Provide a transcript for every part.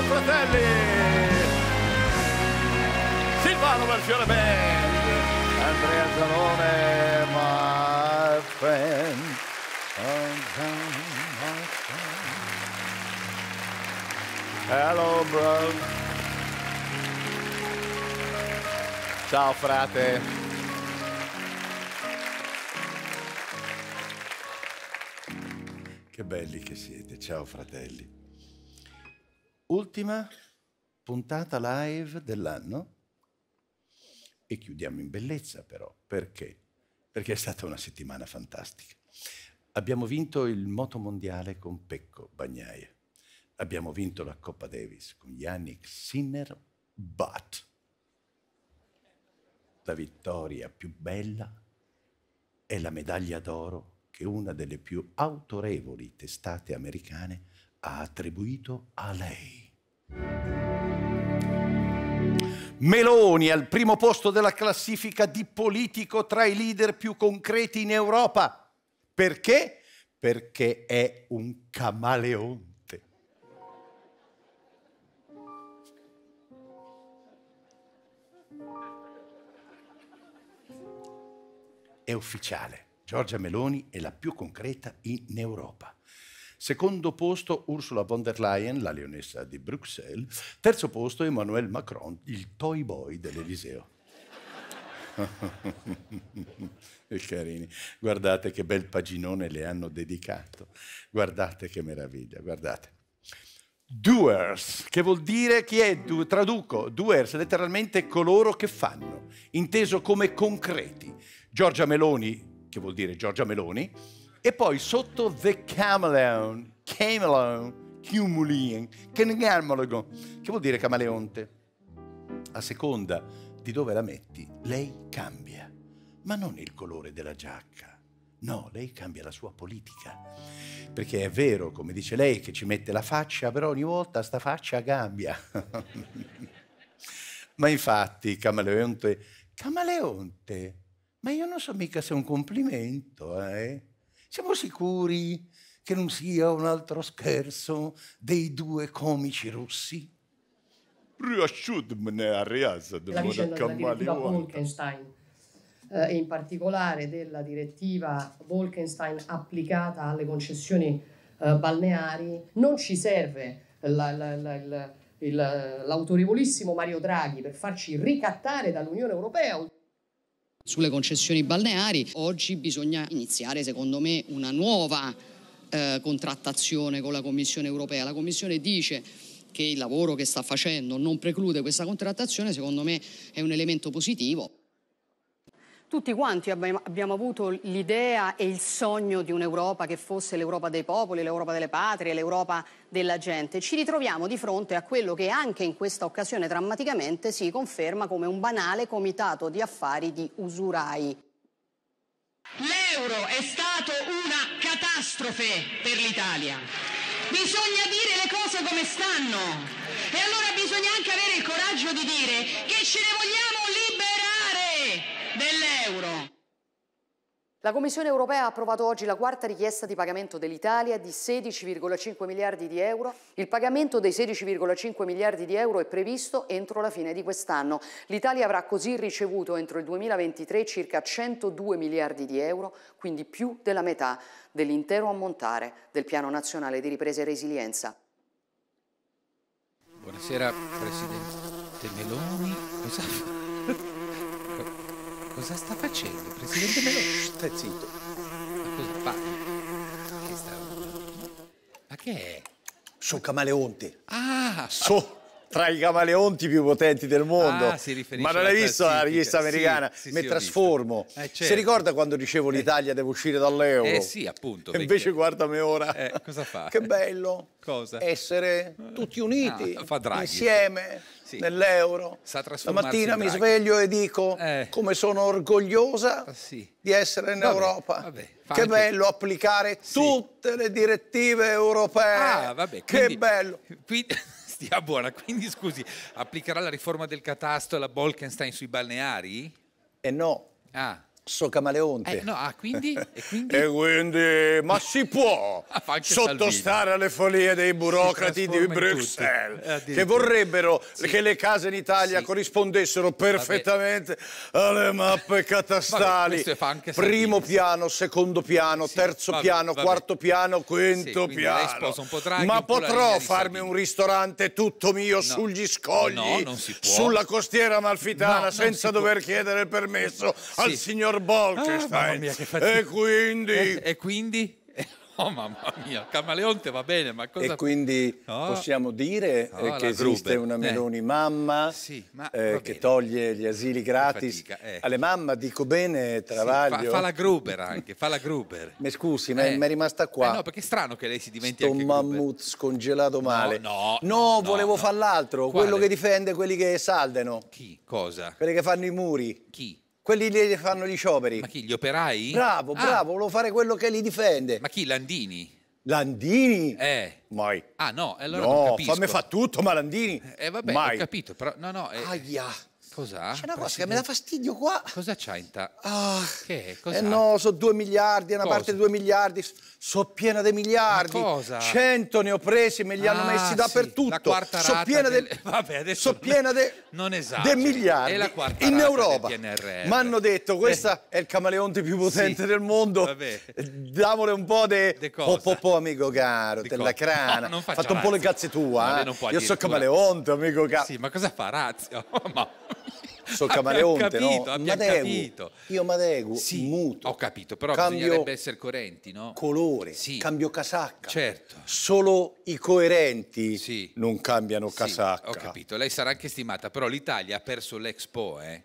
Ciao fratelli! Silvano Versione Band, Andrea Zanone, my friend. Hello eh, bro. Ciao frate. Che belli che siete, ciao fratelli ultima puntata live dell'anno e chiudiamo in bellezza però, perché? Perché è stata una settimana fantastica. Abbiamo vinto il moto mondiale con Pecco Bagnaia, abbiamo vinto la Coppa Davis con Yannick Sinner, but la vittoria più bella è la medaglia d'oro che una delle più autorevoli testate americane ha attribuito a lei. Meloni al primo posto della classifica di politico tra i leader più concreti in Europa. Perché? Perché è un camaleonte. È ufficiale. Giorgia Meloni è la più concreta in Europa. Secondo posto Ursula von der Leyen, la leonessa di Bruxelles. Terzo posto Emmanuel Macron, il toy boy dell'Eliseo. Carini, guardate che bel paginone le hanno dedicato. Guardate che meraviglia, guardate. Doers, che vuol dire chi è? Du, traduco, doers, letteralmente coloro che fanno, inteso come concreti. Giorgia Meloni, che vuol dire Giorgia Meloni, e poi sotto The Cameleon, Cameleon, Cumulien, Kengamologon, che vuol dire camaleonte. A seconda di dove la metti, lei cambia, ma non il colore della giacca. No, lei cambia la sua politica. Perché è vero, come dice lei, che ci mette la faccia, però ogni volta sta faccia cambia. ma infatti, Camaleonte, Camaleonte, ma io non so mica se è un complimento, eh? Siamo sicuri che non sia un altro scherzo dei due comici russi? La vicenda della direttiva Wolkenstein eh, in particolare della direttiva Wolkenstein applicata alle concessioni eh, balneari non ci serve la, la, la, il, l'autorevolissimo Mario Draghi per farci ricattare dall'Unione Europea sulle concessioni balneari. Oggi bisogna iniziare, secondo me, una nuova eh, contrattazione con la Commissione europea. La Commissione dice che il lavoro che sta facendo non preclude questa contrattazione, secondo me è un elemento positivo. Tutti quanti abbiamo avuto l'idea e il sogno di un'Europa che fosse l'Europa dei popoli, l'Europa delle patrie, l'Europa della gente. Ci ritroviamo di fronte a quello che anche in questa occasione drammaticamente si conferma come un banale comitato di affari di usurai. L'euro è stato una catastrofe per l'Italia. Bisogna dire le cose come stanno. E allora bisogna anche avere il coraggio di dire che ce ne vogliamo liberare euro. La Commissione europea ha approvato oggi la quarta richiesta di pagamento dell'Italia di 16,5 miliardi di euro. Il pagamento dei 16,5 miliardi di euro è previsto entro la fine di quest'anno. L'Italia avrà così ricevuto entro il 2023 circa 102 miliardi di euro, quindi più della metà dell'intero ammontare del Piano Nazionale di Ripresa e Resilienza. Buonasera Presidente Meloni. Cosa cosa sta facendo, Presidente Meloni? Stai zitto. Ma cosa fa? Che sta... Ma che è? Sono camaleonte. Ah! So! tra i camaleonti più potenti del mondo. Ah, Ma non hai visto la rivista americana? Sì, sì, Mi trasformo. Eh, certo. Si ricorda quando dicevo l'Italia eh. deve uscire dall'euro? Eh sì, appunto. E invece perché... guardami ora. Eh, cosa fa? Che bello. Cosa? Essere tutti uniti, ah, insieme. Sì. nell'euro. stamattina mi sveglio e dico eh. come sono orgogliosa ah, sì. di essere in vabbè, Europa. Vabbè, che bello applicare sì. tutte le direttive europee. Ah, vabbè, quindi, che bello. Quindi stia buona. Quindi scusi, applicherà la riforma del catasto e la Bolkenstein sui balneari? Eh no. Ah pazzo camaleonte. Eh, no, ah, quindi, e, quindi? e quindi? ma si può ah, sottostare alle folie dei burocrati di Bruxelles eh, che vorrebbero sì. che le case in Italia sì. corrispondessero perfettamente Vabbè. alle mappe catastali. Vabbè, Primo piano, secondo piano, sì. terzo Vabbè. piano, quarto piano, quinto piano. ma potrò farmi un ristorante tutto mio no. sugli scogli, no, sulla costiera malfitana senza dover chiedere il permesso al signor Bolkestein. Ah, e quindi... Eh, e quindi? Oh mamma mia, Camaleonte va bene, ma cosa... E quindi oh. possiamo dire oh, che esiste Gruber. una eh. Meloni eh. mamma sì, ma eh, che toglie gli asili gratis fatica, eh. alle mamme, dico bene, Travaglio. Sì, fa, fa, la Gruber anche, fa la Gruber. Mi scusi, ma eh. mi è rimasta qua. no, perché è strano che lei si dimentichi Sto anche mammut scongelato male. No, no, no volevo no. far l'altro, quello che difende quelli che saldano. Chi? Cosa? Quelli che fanno i muri. Chi? Quelli lì che fanno gli scioperi. Ma chi, gli operai? Bravo, ah. bravo, volevo fare quello che li difende. Ma chi, Landini? Landini? Eh. Mai. Ah no, allora no, non capisco. No, fa tutto, ma Landini? Eh vabbè, Mai. ho capito, però no no. Eh. Aia. Cos'ha? C'è una cosa che mi dà fastidio qua. Cosa c'ha in ta? Ah, che Cosa? Eh no, sono due miliardi, è una cosa? parte di due miliardi. So piena dei miliardi. Ma cosa? Cento ne ho presi, me li ah, hanno messi sì, dappertutto. So piena del... del... Vabbè, adesso so piena de... non esatto. De miliardi. È la quarta in Europa. Mi hanno detto, eh. questo è il camaleonte più potente sì. del mondo. Vabbè. Damole un po' di... De... Po, po, po, amico caro, de della crana. No, Fatto un po' le cazze tua. No, eh. Io so camaleonte, amico caro. Sì, ma cosa fa, Razio? Oh, ma so camaleonte, capito, no? madegu, capito. Io madegu, sì, muto. Ho capito, però cambio bisognerebbe essere coerenti, no? Colore, sì. cambio casacca. Certo. Solo i coerenti sì. non cambiano casacca. Sì, ho capito, lei sarà anche stimata, però l'Italia ha perso l'Expo, eh?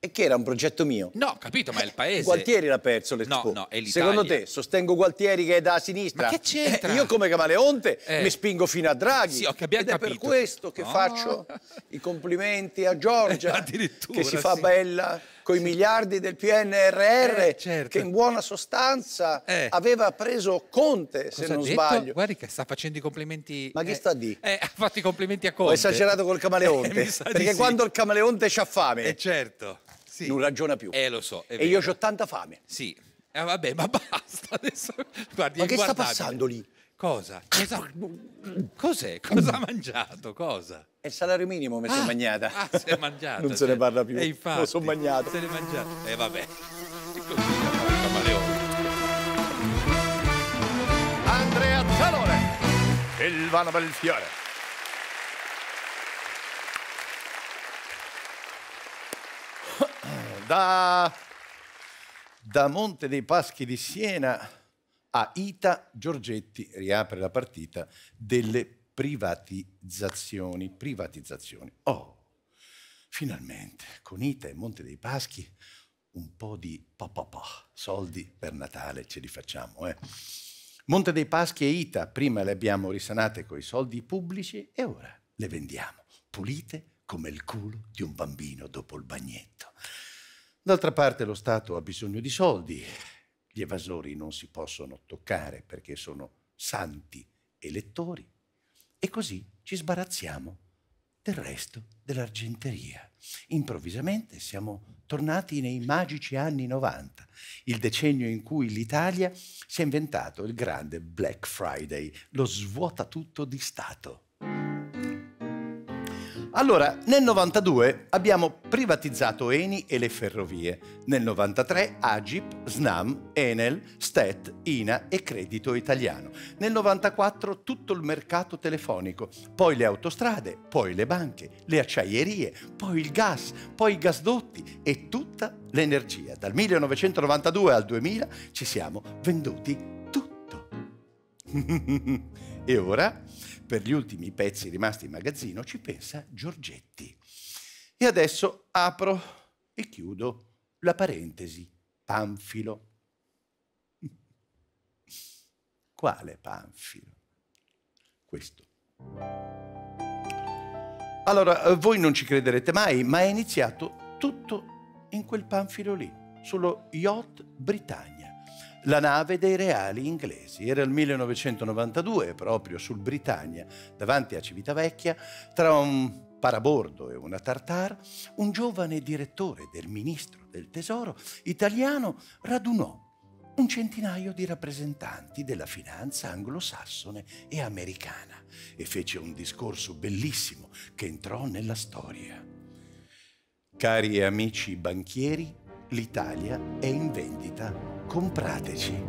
E che era un progetto mio. No, capito, ma è il eh, paese. Gualtieri l'ha perso l'Expo. No, no, è l'Italia. Secondo te, sostengo Gualtieri che è da sinistra. Ma che c'entra? Eh, io come Camaleonte eh. mi spingo fino a Draghi. Sì, ok, abbiamo Ed capito. è per questo che no. faccio i complimenti a Giorgia. Eh, addirittura. che si fa sì. bella con i miliardi del PNRR eh, certo. che in buona sostanza aveva preso Conte, Cosa se non sbaglio. Guardi che sta facendo i complimenti... Ma chi sta a dire? ha fatto i complimenti a Conte. Ho esagerato col Camaleonte. perché quando sì. il Camaleonte c'ha fame... Eh certo sì. non ragiona più. Eh, lo so. e vero. io ho tanta fame. Sì. Eh, vabbè, ma basta adesso. Guardi, ma che sta passando lì? Cosa? Ah, Cosa? Cos'è? Cosa ha mangiato? Cosa? È il salario minimo mi ah, sono mangiata. Ah, si è mangiata. non cioè, se ne cioè, parla più. E infatti. Lo sono mangiato. Se ne è mangiata. E eh, vabbè. Andrea Zalone, Silvano Belfiore. Da, da Monte dei Paschi di Siena a Ita Giorgetti riapre la partita delle privatizzazioni. Privatizzazioni. Oh, finalmente con Ita e Monte dei Paschi un po' di po, po, po soldi per Natale ce li facciamo. Eh. Monte dei Paschi e Ita, prima le abbiamo risanate con i soldi pubblici e ora le vendiamo, pulite come il culo di un bambino dopo il bagnetto. D'altra parte lo Stato ha bisogno di soldi. Gli evasori non si possono toccare perché sono santi elettori. E così ci sbarazziamo del resto dell'argenteria. Improvvisamente siamo tornati nei magici anni 90, il decennio in cui l'Italia si è inventato il grande Black Friday, lo svuota tutto di Stato. Allora, nel 92 abbiamo privatizzato Eni e le ferrovie, nel 93 Agip, Snam, Enel, Stet, Ina e Credito Italiano, nel 94 tutto il mercato telefonico, poi le autostrade, poi le banche, le acciaierie, poi il gas, poi i gasdotti e tutta l'energia. Dal 1992 al 2000 ci siamo venduti tutto. E ora, per gli ultimi pezzi rimasti in magazzino, ci pensa Giorgetti. E adesso apro e chiudo la parentesi. Panfilo. Quale Panfilo? Questo. Allora, voi non ci crederete mai, ma è iniziato tutto in quel Panfilo lì, sullo yacht Britannia la nave dei reali inglesi. Era il 1992, proprio sul Britannia, davanti a Civitavecchia, tra un parabordo e una tartar, un giovane direttore del ministro del tesoro italiano radunò un centinaio di rappresentanti della finanza anglosassone e americana e fece un discorso bellissimo che entrò nella storia. Cari amici banchieri, L'Italia è in vendita, comprateci.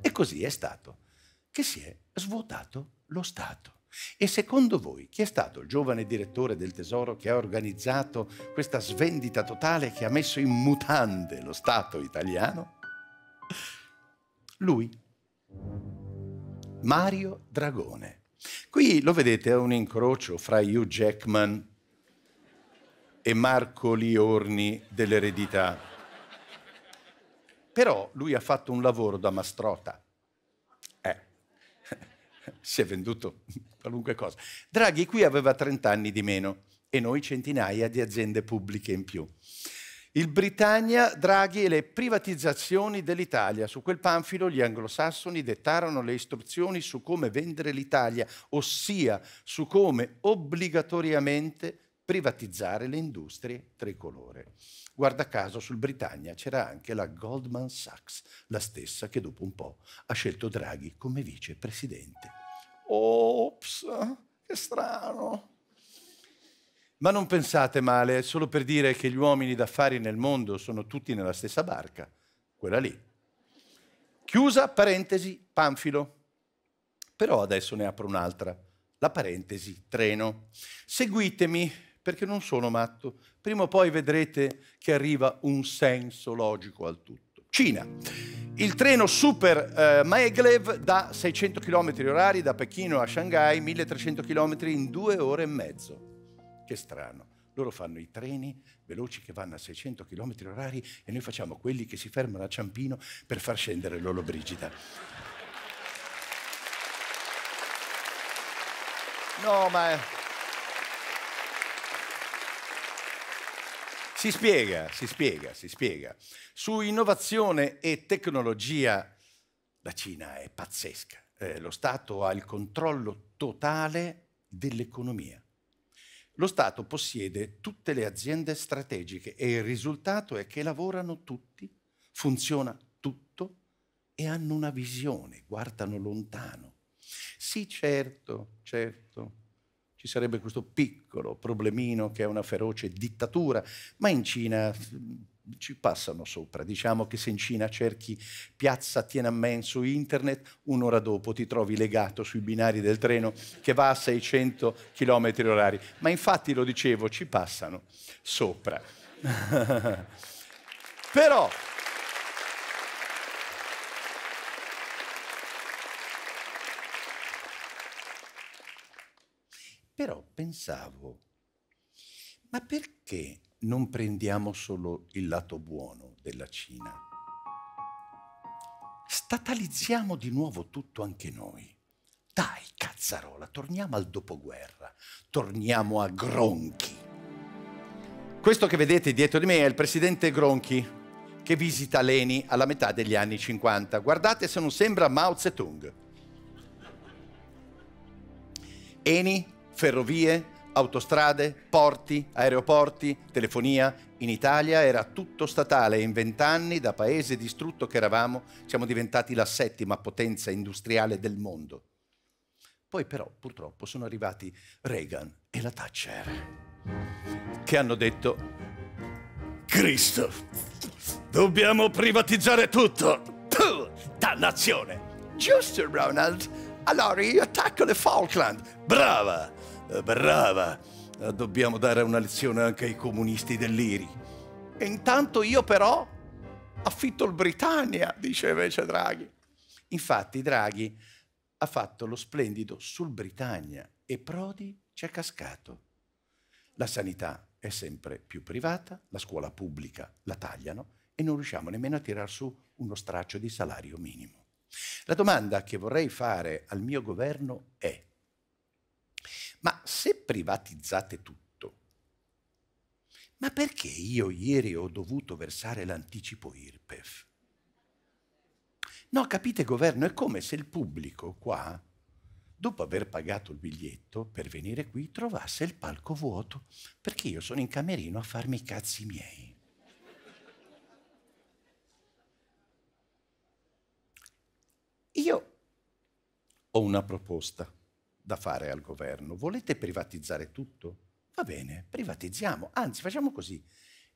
E così è stato, che si è svuotato lo Stato. E secondo voi chi è stato il giovane direttore del Tesoro che ha organizzato questa svendita totale che ha messo in mutande lo Stato italiano? Lui, Mario Dragone. Qui lo vedete, è un incrocio fra Hugh Jackman e Marco Liorni dell'eredità. Però lui ha fatto un lavoro da mastrota. Eh, si è venduto qualunque cosa. Draghi qui aveva 30 anni di meno e noi centinaia di aziende pubbliche in più. Il Britannia, Draghi e le privatizzazioni dell'Italia. Su quel panfilo gli anglosassoni dettarono le istruzioni su come vendere l'Italia, ossia su come obbligatoriamente privatizzare le industrie tricolore. Guarda caso sul Britannia c'era anche la Goldman Sachs, la stessa che dopo un po' ha scelto Draghi come vicepresidente. Ops, che strano. Ma non pensate male, è solo per dire che gli uomini d'affari nel mondo sono tutti nella stessa barca, quella lì. Chiusa parentesi Panfilo. Però adesso ne apro un'altra, la parentesi treno. Seguitemi perché non sono matto. Prima o poi vedrete che arriva un senso logico al tutto. Cina. Il treno Super eh, Maglev da 600 km orari da Pechino a Shanghai, 1300 km in due ore e mezzo. Che strano. Loro fanno i treni veloci che vanno a 600 km orari e noi facciamo quelli che si fermano a Ciampino per far scendere Lollobrigida. No, ma Si spiega, si spiega, si spiega. Su innovazione e tecnologia la Cina è pazzesca. Eh, lo Stato ha il controllo totale dell'economia. Lo Stato possiede tutte le aziende strategiche e il risultato è che lavorano tutti, funziona tutto e hanno una visione, guardano lontano. Sì, certo, certo, ci sarebbe questo piccolo problemino che è una feroce dittatura, ma in Cina mm, ci passano sopra. Diciamo che se in Cina cerchi piazza Tiananmen su internet, un'ora dopo ti trovi legato sui binari del treno che va a 600 km orari. Ma infatti, lo dicevo, ci passano sopra. Però Però pensavo, ma perché non prendiamo solo il lato buono della Cina? Statalizziamo di nuovo tutto anche noi. Dai, cazzarola, torniamo al dopoguerra, torniamo a Gronchi. Questo che vedete dietro di me è il presidente Gronchi che visita Leni alla metà degli anni 50. Guardate se non sembra Mao Zedong. Eni ferrovie, autostrade, porti, aeroporti, telefonia. In Italia era tutto statale e in vent'anni, da paese distrutto che eravamo, siamo diventati la settima potenza industriale del mondo. Poi però purtroppo sono arrivati Reagan e la Thatcher, che hanno detto, Cristo, dobbiamo privatizzare tutto, Puh, dannazione. Giusto, Ronald? Allora io attacco le Falkland, brava! Eh, brava! Eh, dobbiamo dare una lezione anche ai comunisti dell'Iri. E intanto io però affitto il Britannia, dice invece Draghi. Infatti Draghi ha fatto lo splendido sul Britannia e Prodi ci è cascato. La sanità è sempre più privata, la scuola pubblica la tagliano e non riusciamo nemmeno a tirar su uno straccio di salario minimo. La domanda che vorrei fare al mio governo è ma se privatizzate tutto, ma perché io ieri ho dovuto versare l'anticipo IRPEF? No, capite governo, è come se il pubblico qua, dopo aver pagato il biglietto per venire qui, trovasse il palco vuoto, perché io sono in camerino a farmi i cazzi miei. Io ho una proposta da fare al governo. Volete privatizzare tutto? Va bene, privatizziamo, anzi facciamo così,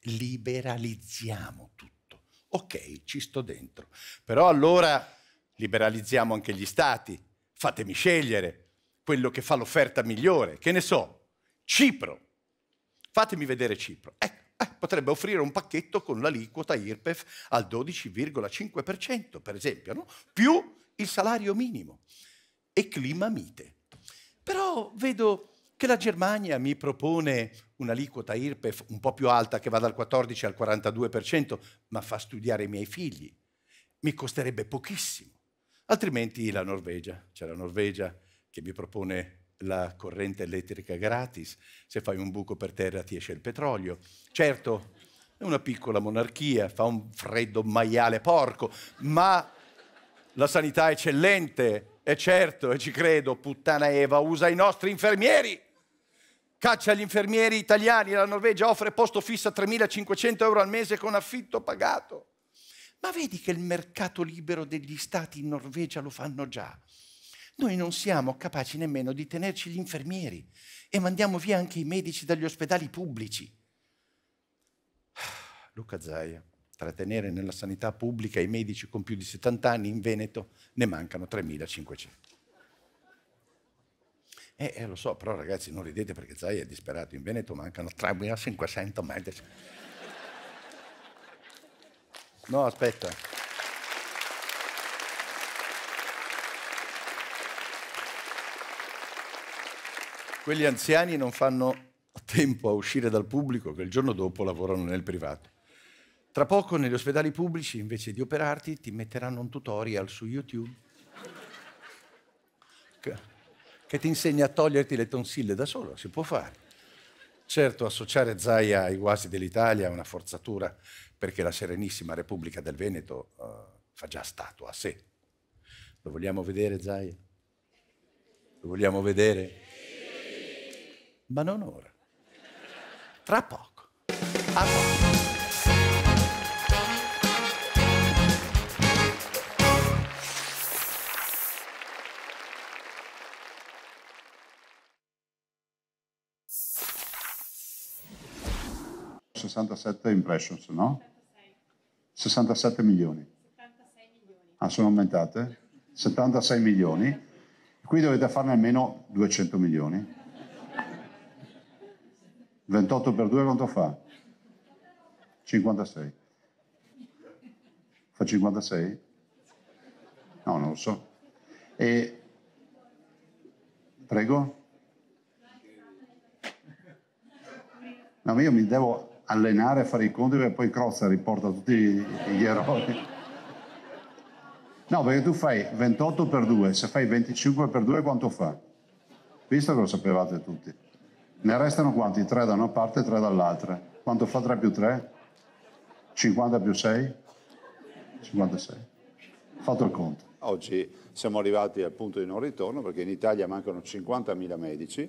liberalizziamo tutto. Ok, ci sto dentro, però allora liberalizziamo anche gli stati, fatemi scegliere quello che fa l'offerta migliore, che ne so, Cipro. Fatemi vedere Cipro. Ecco, eh, potrebbe offrire un pacchetto con l'aliquota IRPEF al 12,5%, per esempio, no? più il salario minimo e clima mite. Però vedo che la Germania mi propone un'aliquota IRPEF un po' più alta che va dal 14 al 42%, ma fa studiare i miei figli. Mi costerebbe pochissimo. Altrimenti la Norvegia, c'è la Norvegia che mi propone la corrente elettrica gratis, se fai un buco per terra ti esce il petrolio. Certo, è una piccola monarchia, fa un freddo maiale porco, ma la sanità è eccellente, e eh, certo, e eh, ci credo, puttana Eva, usa i nostri infermieri. Caccia gli infermieri italiani, la Norvegia offre posto fisso a 3.500 euro al mese con affitto pagato. Ma vedi che il mercato libero degli stati in Norvegia lo fanno già. Noi non siamo capaci nemmeno di tenerci gli infermieri e mandiamo via anche i medici dagli ospedali pubblici. Luca Zaia trattenere nella sanità pubblica i medici con più di 70 anni, in Veneto ne mancano 3.500. Eh, eh, lo so, però ragazzi non ridete perché Zai è disperato, in Veneto mancano 3.500 medici. No, aspetta. Quegli anziani non fanno tempo a uscire dal pubblico che il giorno dopo lavorano nel privato. Tra poco negli ospedali pubblici, invece di operarti, ti metteranno un tutorial su YouTube che, che ti insegna a toglierti le tonsille da solo, si può fare. Certo, associare Zaia ai guasi dell'Italia è una forzatura perché la Serenissima Repubblica del Veneto uh, fa già statua a sé. Lo vogliamo vedere Zaia? Lo vogliamo vedere? Sì. Ma non ora. Tra poco. A poco. 67 impressions, no? 67 milioni. Ah, sono aumentate? 76 milioni. Qui dovete farne almeno 200 milioni. 28 per 2 quanto fa? 56. Fa 56? No, non lo so. E... Prego? No, ma io mi devo allenare a fare i conti perché poi Crozza riporta tutti gli eroi. No, perché tu fai 28 per 2, se fai 25 per 2 quanto fa? Visto che lo sapevate tutti. Ne restano quanti? 3 da una parte e 3 dall'altra. Quanto fa 3 più 3? 50 più 6? 56. Fatto il conto. Oggi siamo arrivati al punto di non ritorno perché in Italia mancano 50.000 medici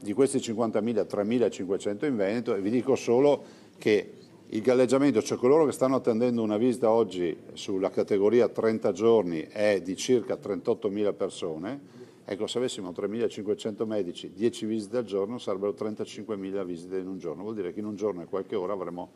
di questi 50.000 3.500 in Veneto e vi dico solo che il galleggiamento, cioè coloro che stanno attendendo una visita oggi sulla categoria 30 giorni è di circa 38.000 persone, ecco se avessimo 3.500 medici, 10 visite al giorno sarebbero 35.000 visite in un giorno, vuol dire che in un giorno e qualche ora avremmo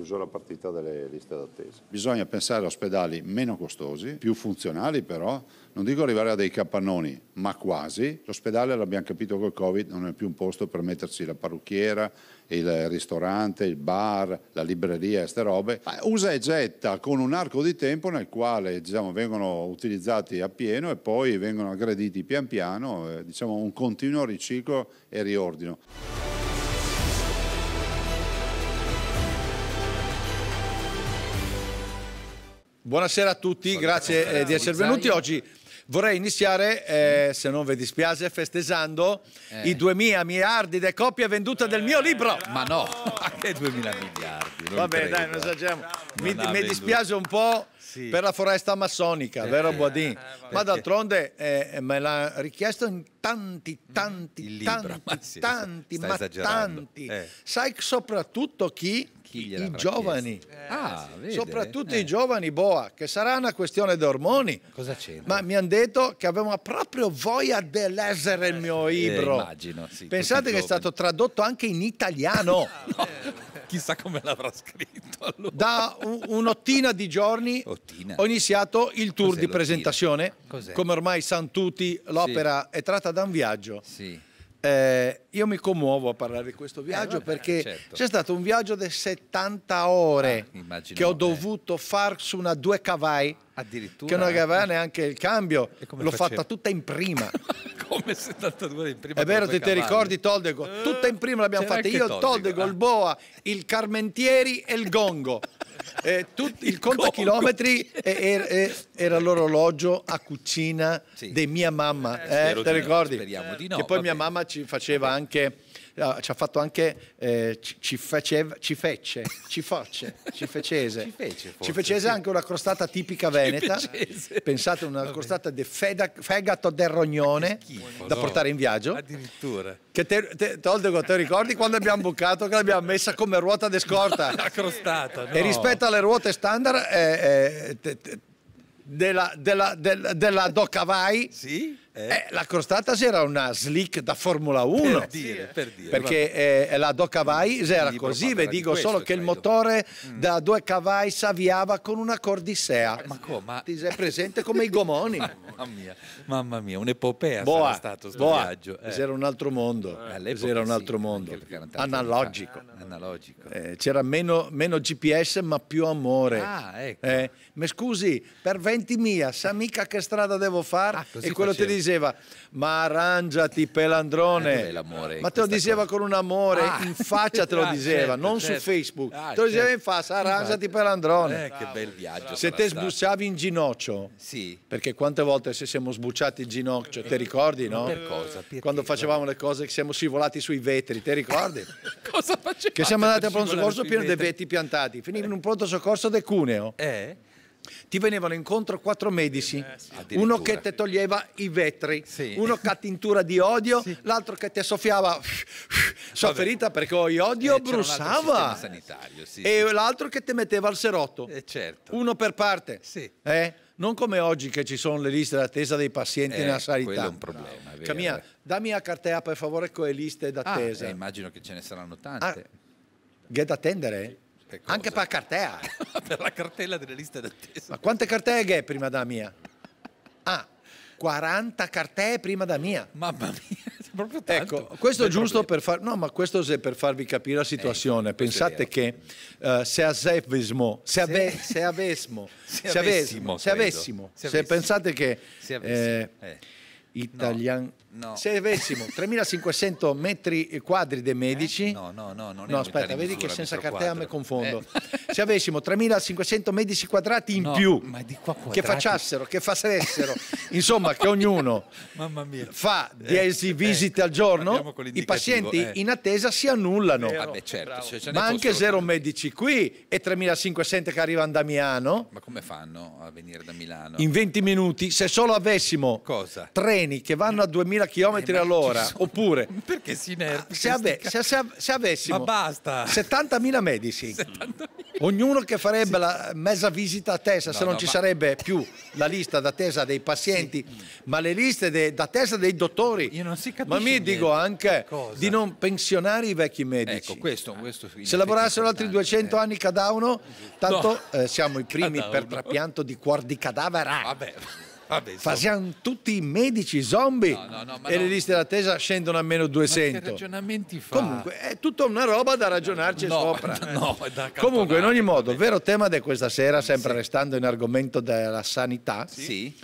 chiuso la partita delle liste d'attesa. Bisogna pensare a ospedali meno costosi, più funzionali però, non dico arrivare a dei capannoni, ma quasi. L'ospedale, l'abbiamo capito col Covid, non è più un posto per metterci la parrucchiera, il ristorante, il bar, la libreria, queste robe. usa e getta con un arco di tempo nel quale diciamo, vengono utilizzati a pieno e poi vengono aggrediti pian piano, eh, diciamo un continuo riciclo e riordino. Buonasera a tutti, Buonasera. grazie eh, Buonasera. di essere venuti oggi. Vorrei iniziare, eh, se non vi dispiace, festeggiando eh. i 2000 miliardi di copie vendute del mio libro. Eh, ma no, anche 2000 miliardi. Vabbè, credo. dai, non esageriamo. Mi, mi dispiace un po' sì. per la foresta massonica, eh, vero Boadin? Eh, ma d'altronde eh, eh, me l'ha richiesto in tanti, tanti, Il tanti, libro. ma sì, tanti, ma tanti. Eh. Sai soprattutto chi? chi I giovani, eh, ah, soprattutto i giovani Boa, che sarà una questione di ormoni. Cosa c'entra? Ma mi hanno detto che avevano proprio voglia di leggere il mio libro. immagino, sì, Pensate che giovani. è stato tradotto anche in italiano. no chissà come l'avrà scritto. Allora. Da un'ottina di giorni ottina. ho iniziato il tour di presentazione. Come ormai sanno tutti, l'opera sì. è tratta da un viaggio. Sì eh, io mi commuovo a parlare di questo eh, viaggio eh, vabbè, perché certo. c'è stato un viaggio di 70 ore ah, che ho dovuto eh. fare su una due cavai addirittura che non aveva neanche il cambio l'ho fatta tutta in prima come 72 in prima è vero ti, ti ricordi Toldego eh, tutta in prima l'abbiamo fatta io Toldego, il Boa il Carmentieri e il Gongo eh, tut, il contachilometri era, era l'orologio a cucina sì. di mia mamma. Eh, eh, ti ricordi? Speriamo di no. Che poi vabbè. mia mamma ci faceva anche Ah, ci ha fatto anche eh, ci, faceva, ci fece, ci fece, ci fecese. ci, fece forse, ci fecese sì. anche una crostata tipica veneta. Pensate una Vabbè. crostata di fegato del rognone da portare in viaggio. Addirittura. Che te, te, Toldico, te ricordi quando abbiamo bucato che l'abbiamo messa come ruota di scorta? La crostata. No. E rispetto alle ruote standard eh, eh, te, della, della, della, della Docavai. Sì? Eh? Eh, la crostata era una slick da Formula 1 per dire, per dire, perché eh, la Do Cavai era così, vi dico questo, solo che credo. il motore mm. da due cavai s'avviava con una cordissea. Ma come? Ti sei presente come i gomoni? mamma mia, mamma mia, un'epopea boa, stato questo viaggio. C'era eh. un altro mondo, c'era eh, un altro sì, mondo, analogico. analogico. Eh, c'era meno, meno, GPS ma più amore. Ah, ecco mi scusi, per 20 mia, sa mica che strada devo fare? Ah, e quello facevo. ti diceva, ma arrangiati pelandrone. Eh, ma te lo diceva cosa? con un amore, ah. in faccia te lo certo, diceva, certo. ah, certo, non certo. su Facebook. te lo diceva certo. in faccia, arrangiati pelandrone. Eh, che bel viaggio. Se te sbucciavi in ginocchio, sì. perché quante volte se siamo sbucciati in ginocchio, ti ricordi, no? Per cosa? Per Quando facevamo le cose che siamo scivolati sui vetri, ti ricordi? cosa facevamo? Che siamo andati a pronto soccorso pieno di vetri piantati, finivano in un pronto soccorso del cuneo. Eh? ti venivano incontro quattro medici, eh, sì. uno che ti toglieva i vetri, sì. uno che ha tintura di odio, sì. l'altro che ti soffiava sofferita perché ho odio eh, bruciava e l'altro che ti metteva al serotto, eh, certo. uno per parte. Eh? Non come oggi che ci sono le liste d'attesa dei pazienti eh, nella sanità. Quello è un problema. È Camilla, cioè, eh. dammi a cartea per favore con le liste ah, d'attesa. Ah, immagino che ce ne saranno tante. Ah, che da attendere? Sì. Anche per la cartella. per la cartella delle liste d'attesa. Ma quante cartelle è prima della mia? Ah, 40 cartelle prima da mia. Mamma mia, è proprio tanto. Ecco, questo è giusto per, far, no, per, farvi capire la situazione. Ecco, Pensate che uh, se, avessimo, se, ave, se, avessimo, se, avessimo, se avessimo, se avessimo, se pensate che eh, eh. italiano... No. Se avessimo 3500 metri quadri dei medici... Eh? No, no, no, non è No, aspetta, vedi che senza cartella mi confondo. Eh. Se avessimo 3500 medici quadrati in no, più, quadrati. che facessero, che facessero, insomma, che ognuno fa 10 eh, visite al giorno, i pazienti eh. in attesa si annullano. Eh, vabbè, certo, cioè ma anche zero medici qui e 3500 che arrivano da Milano. Ma come fanno a venire da Milano? In 20 minuti, se solo avessimo Cosa? treni che vanno a 2000 100.000 km eh, all'ora. Sono... Oppure... Perché si nervi? Se, ave, se, se, se avessimo 70.000 medici, 70 ognuno che farebbe sì. la mezza visita attesa, no, se non no, ci ma... sarebbe più la lista d'attesa dei pazienti, sì. Mm. ma le liste de, d'attesa dei dottori. Io non si capisce. Ma mi dico anche di non pensionare i vecchi medici. Ecco, questo, questo se lavorassero altri 200 eh. anni uno, tanto no. eh, siamo i primi cadavano. per trapianto di cuor di cadavera. Vabbè. Vabbè, so. Siamo tutti medici zombie no, no, no, e le liste d'attesa scendono a meno 200. Ma che ragionamenti fa? Comunque è tutta una roba da ragionarci sopra. Comunque in ogni modo, il vero tema di questa sera, sempre sì. restando in argomento della sanità, sì.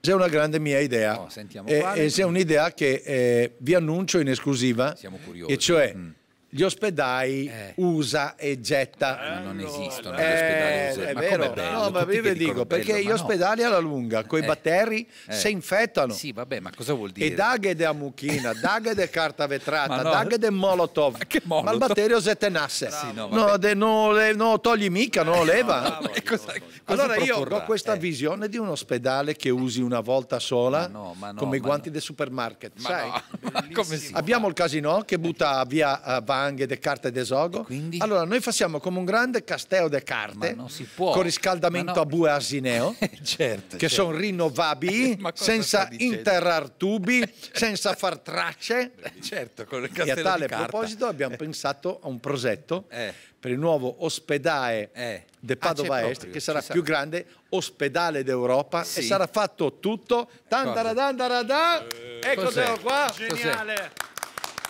c'è una grande mia idea. Oh, eh, e, e eh, c'è un'idea che eh, vi annuncio in esclusiva. Siamo curiosi. E cioè... Mm gli ospedali eh. usa e getta. Eh, non esistono eh, gli ospedali usa. È ma vero, bello, no, ma io vi dico perché gli ospedali no. alla lunga con i eh. batteri eh. si infettano. Sì, vabbè, ma cosa vuol dire? E daghe de mucchina, daghe de carta vetrata, no. daghe de molotov. Ma, che molotov? ma il batterio se tenasse. Sì, no, no, de, no, le, no, togli mica, no, eh, leva. Voglio, cosa, allora io ho questa visione di un ospedale che usi una volta sola ma come i guanti del supermarket. Sai? Abbiamo il casino che butta via. vanno anche de carte de Allora noi facciamo come un grande casteo de carte con riscaldamento no. a bue asineo eh, certo, che certo. sono rinnovabili senza interrar tubi, certo. senza far tracce. Eh, certo, e a tale proposito abbiamo eh. pensato a un progetto eh. per il nuovo ospedale eh. Ah, de Padova ah, Est proprio. che sarà Ci più grande ospedale d'Europa sì. e sarà fatto tutto. Tan, daradan, daradan, eh. Ecco qua. Geniale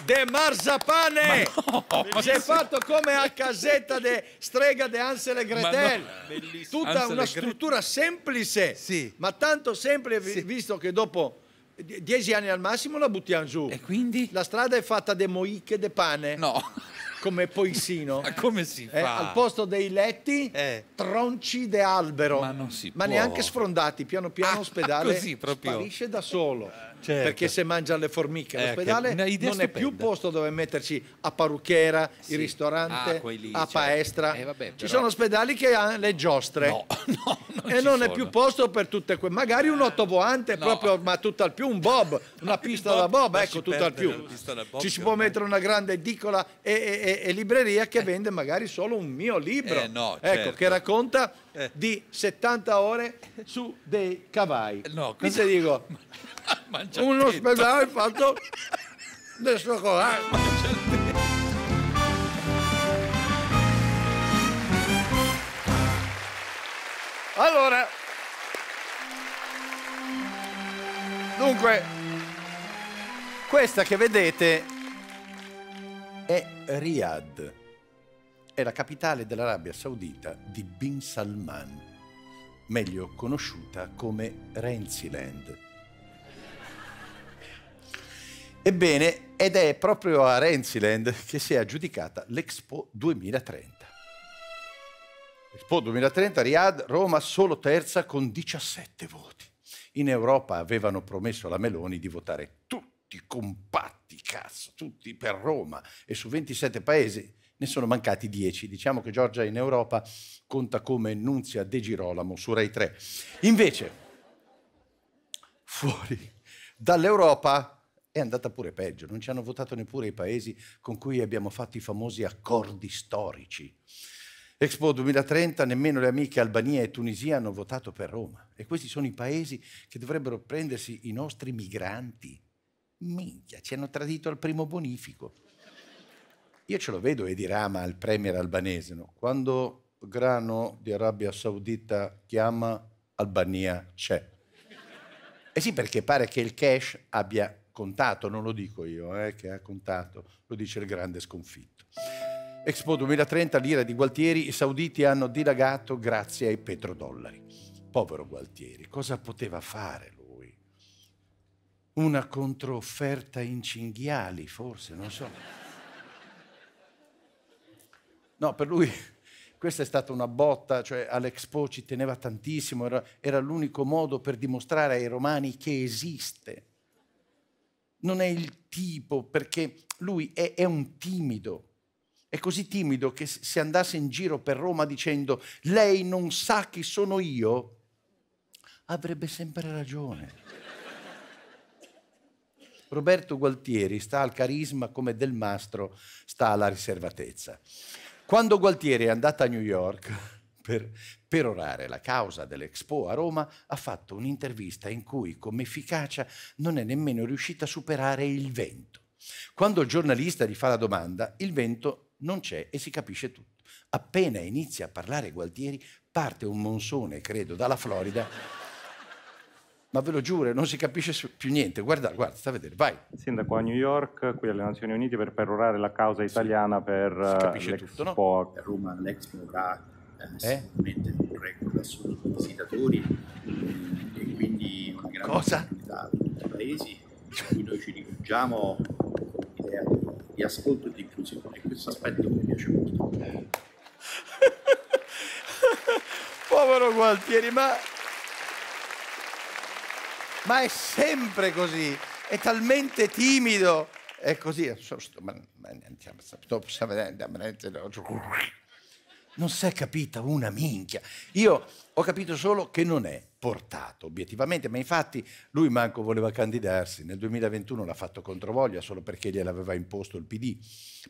de Marzapane! No, si è fatto come a casetta de strega de Ansel e Gretel. No. Tutta Ansel una struttura semplice, sì. ma tanto semplice sì. visto che dopo dieci anni al massimo la buttiamo giù. E quindi? La strada è fatta de moicche de pane. No come poisino. Ma come si eh, fa? Eh, al posto dei letti, eh. tronci de albero. Ma non si Ma può. neanche sfrondati, piano piano ah, ospedale così, proprio. sparisce da solo certo. perché se mangia le formiche eh, all'ospedale non stupenda. è più posto dove metterci a parrucchiera, sì. il ristorante, ah, quelli, a certo. paestra. Eh, vabbè, ci sono ospedali che hanno le giostre. No, no, non e non sono. è più posto per tutte quelle. Magari un ottovoante, no. proprio, ma tutto al più un bob, una pista bob, da bob, ecco, tutto al più. Bob, ci si può mettere una grande edicola e, e, e, e libreria che eh. vende magari solo un mio libro. Eh, no, certo. ecco, che certo. racconta eh. di 70 ore su dei cavai. No, cosa... dico? un ospedale fatto del cioccolato. Allora, dunque, questa che vedete è Riyadh, è la capitale dell'Arabia Saudita di Bin Salman, meglio conosciuta come Renziland Ebbene, ed è proprio a Renziland che si è aggiudicata l'Expo 2030. Expo 2030, Riyadh, Roma solo terza con 17 voti. In Europa avevano promesso alla Meloni di votare tutti compatti, cazzo, tutti per Roma e su 27 paesi ne sono mancati 10. Diciamo che Giorgia in Europa conta come Nunzia De Girolamo su Rai 3. Invece, fuori dall'Europa è andata pure peggio, non ci hanno votato neppure i paesi con cui abbiamo fatto i famosi accordi storici. Expo 2030 nemmeno le amiche Albania e Tunisia hanno votato per Roma. E questi sono i paesi che dovrebbero prendersi i nostri migranti. Minchia, ci hanno tradito al primo bonifico. Io ce lo vedo Edi Rama, il premier albanese. No? Quando Grano di Arabia Saudita chiama, Albania c'è. E eh sì, perché pare che il cash abbia contato, non lo dico io, eh, che ha contato, lo dice il grande sconfitto. Expo 2030, l'ira di Gualtieri, i sauditi hanno dilagato grazie ai petrodollari. Povero Gualtieri, cosa poteva fare lui? Una controfferta in cinghiali, forse, non so. No, per lui questa è stata una botta, cioè all'Expo ci teneva tantissimo, era, era l'unico modo per dimostrare ai romani che esiste non è il tipo, perché lui è, è un timido. È così timido che se andasse in giro per Roma dicendo lei non sa chi sono io, avrebbe sempre ragione. Roberto Gualtieri sta al carisma come Del Mastro sta alla riservatezza. Quando Gualtieri è andato a New York per, per orare la causa dell'Expo a Roma ha fatto un'intervista in cui, come efficacia, non è nemmeno riuscita a superare il vento. Quando il giornalista gli fa la domanda, il vento non c'è e si capisce tutto. Appena inizia a parlare Gualtieri, parte un monsone, credo, dalla Florida. ma ve lo giuro, non si capisce più niente. Guarda, guarda, sta a vedere, vai. Sindaco a New York, qui alle Nazioni Unite, per perorare la causa italiana sì, per si capisce l'Expo. Eh, tutto, no? A Roma l'Expo va eh, eh? sicuramente un record assoluto di visitatori eh, e quindi una grande Cosa? comunità di paesi a cui noi ci rifugiamo con un'idea di, di ascolto e di inclusione e questo aspetto mi piace molto. Povero Gualtieri, ma... ma è sempre così, è talmente timido. È così, sto, sto, sto, sto, sto, sto, sto, sto, sto, non si è capita una minchia. Io ho capito solo che non è portato obiettivamente, ma infatti lui manco voleva candidarsi. Nel 2021 l'ha fatto controvoglia solo perché gliel'aveva imposto il PD.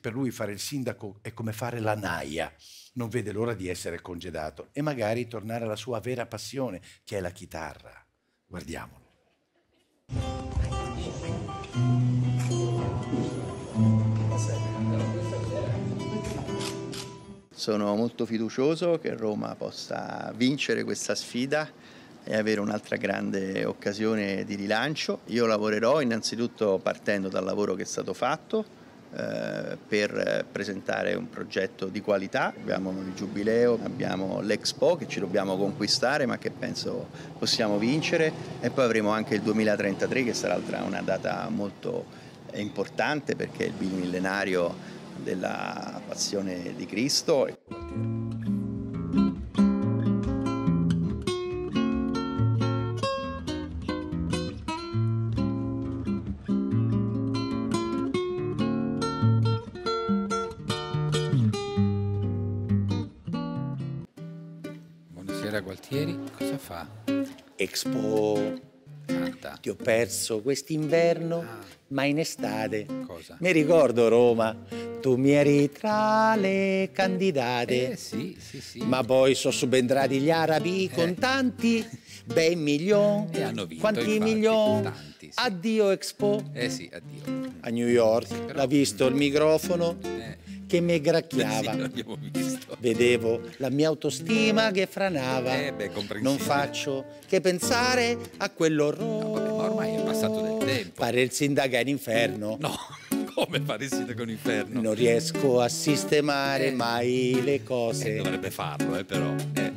Per lui fare il sindaco è come fare la naia, non vede l'ora di essere congedato e magari tornare alla sua vera passione, che è la chitarra. Guardiamolo. Sono molto fiducioso che Roma possa vincere questa sfida e avere un'altra grande occasione di rilancio. Io lavorerò innanzitutto partendo dal lavoro che è stato fatto eh, per presentare un progetto di qualità. Abbiamo il Giubileo, abbiamo l'Expo che ci dobbiamo conquistare ma che penso possiamo vincere e poi avremo anche il 2033 che sarà una data molto importante perché il bimillenario della passione di Cristo. Buonasera Gualtieri, cosa fa? Expo realtà? Ti ho perso quest'inverno, ah. ma in estate. Cosa? Mi ricordo Roma, tu mi eri tra le candidate. Eh, sì, sì, sì. Ma poi sono subentrati gli arabi eh. con tanti, bei milioni. E hanno vinto, Quanti milioni? Sì. Addio Expo. Eh sì, addio. A New York, sì, però... l'ha visto il microfono. Eh che mi gracchiava. Beh, sì, Vedevo la mia autostima che franava. Eh, beh, non faccio che pensare a quell'orrore. No, vabbè, ma ormai è passato del tempo. Fare il sindaco in inferno. No come fare il sindaco in inferno? Non riesco a sistemare eh. mai le cose. Eh, dovrebbe farlo, eh, però. Eh.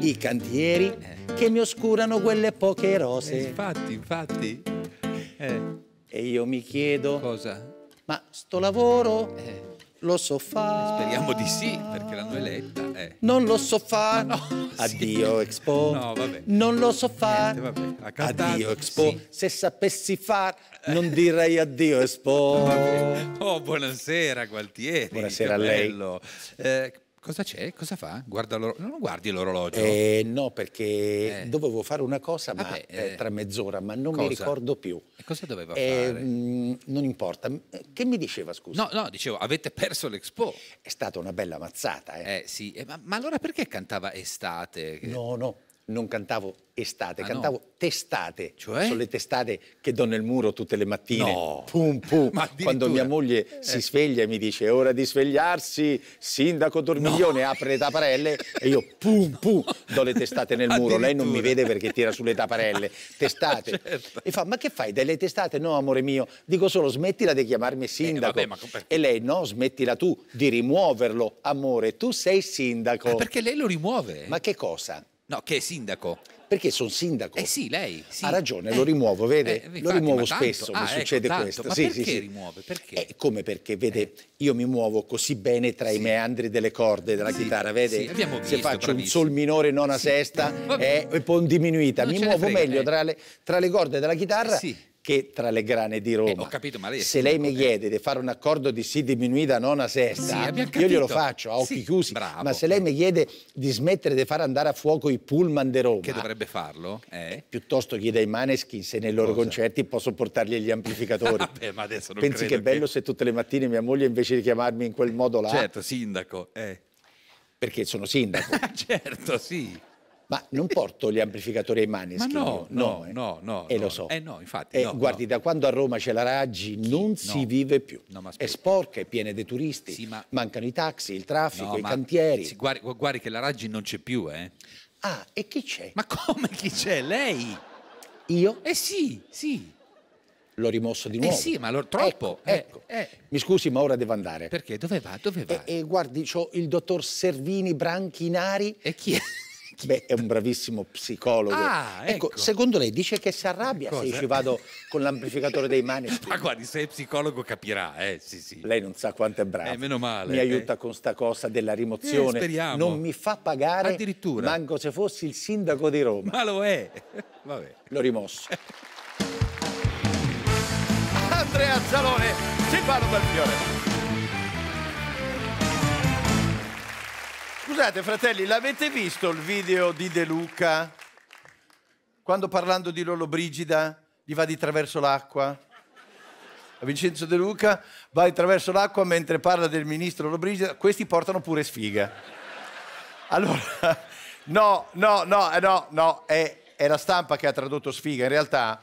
I cantieri eh. che mi oscurano quelle poche rose. Eh, infatti, infatti. E io mi chiedo... Cosa? Ma sto lavoro lo so fare. Speriamo di sì, perché l'hanno eletta. Eh. Non lo so fare. Ah, no, Addio sì. Expo. No, vabbè. Non lo so fare. Addio Expo. Sì. Se sapessi fare, non direi addio Expo. Oh, buonasera Gualtieri. Buonasera a lei. Eh, Cosa c'è? Cosa fa? Guarda non guardi l'orologio? Eh, no, perché eh. dovevo fare una cosa ma, Vabbè, eh, tra mezz'ora, ma non cosa? mi ricordo più. E cosa doveva eh, fare? Mh, mm, non importa. Eh, che mi diceva, scusa? No, no, dicevo, avete perso l'Expo. È stata una bella mazzata. Eh, eh sì, ma, ma, allora perché cantava Estate? No, no, non cantavo estate, ah, cantavo no. testate. Cioè? Sono le testate che do nel muro tutte le mattine. No. Pum, pum. Ma Quando mia moglie si sveglia e mi dice è ora di svegliarsi, sindaco Dormiglione no. apre le taparelle e io pum, pum, do le testate nel muro. Lei non mi vede perché tira sulle taparelle. Ah, testate. certo. E fa, ma che fai delle testate? No, amore mio, dico solo smettila di chiamarmi sindaco. Eh, vabbè, ma... E lei, no, smettila tu di rimuoverlo, amore, tu sei sindaco. Ah, perché lei lo rimuove? Ma che cosa? No, che è sindaco. Perché sono sindaco. Eh sì, lei. Sì. Ha ragione, lo eh. rimuovo, eh, vede? Eh, infatti, lo rimuovo spesso, ah, mi ecco, succede ecco, questo. Ma sì, perché sì, rimuove? Perché? Eh, come perché, vede, eh. io mi muovo così bene tra i meandri delle corde della chitarra, vede? Visto, Se faccio bravissimo. un sol minore, nona sesta, e poi diminuita, non mi muovo frega, meglio tra le, tra, le, corde della chitarra che tra le grane di Roma. Eh, ho capito, ma lei Se lei mi eh. chiede di fare un accordo di sì diminuita a nona sesta, sì, io glielo faccio a occhi sì, chiusi. Bravo. Ma se lei mi chiede di smettere di far andare a fuoco i pullman di Roma, che dovrebbe farlo, eh? piuttosto chiede ai maneschi se nei loro Cosa? concerti posso portargli gli amplificatori. Vabbè, ma adesso non Pensi che è bello che... se tutte le mattine mia moglie invece di chiamarmi in quel modo là? Certo, sindaco. Eh. Perché sono sindaco. certo, sì. Ma non porto gli amplificatori ai mani. Ma no, no, no, eh. no, no. E eh, no, lo so. Eh no, infatti. Eh, no, guardi, no. da quando a Roma c'è la Raggi Chi? non si vive più. è sporca, è piena di turisti, sì, ma... mancano i taxi, il traffico, i cantieri. Sì, guardi, guardi, che la Raggi non c'è più, eh. Ah, e chi c'è? Ma come chi c'è? Lei? Io? Eh sì, sì. L'ho rimosso di eh, nuovo. Eh sì, ma allora, troppo. Ecco, eh, ecco. Mi scusi, ma ora devo andare. Perché? Dove va? Dove va? E, guardi, ho il dottor Servini Branchinari. E chi è? Beh, è un bravissimo psicologo. Ah, ecco. ecco. secondo lei dice che si arrabbia Cosa? se ci vado con l'amplificatore dei mani? Ma guardi, se è psicologo capirà, eh, sì, sì. Lei non sa quanto è bravo. Eh, meno male. Mi eh. aiuta con sta cosa della rimozione. Eh, speriamo. Non mi fa pagare Addirittura. manco se fossi il sindaco di Roma. Ma lo è. Vabbè. L'ho rimosso. Andrea Zalone, del fiore. Scusate fratelli, l'avete visto il video di De Luca? Quando parlando di Lolo Brigida gli va di traverso l'acqua? A Vincenzo De Luca va di traverso l'acqua mentre parla del ministro Lolo Brigida, questi portano pure sfiga. Allora, no, no, no, eh, no, no, è, è la stampa che ha tradotto sfiga, in realtà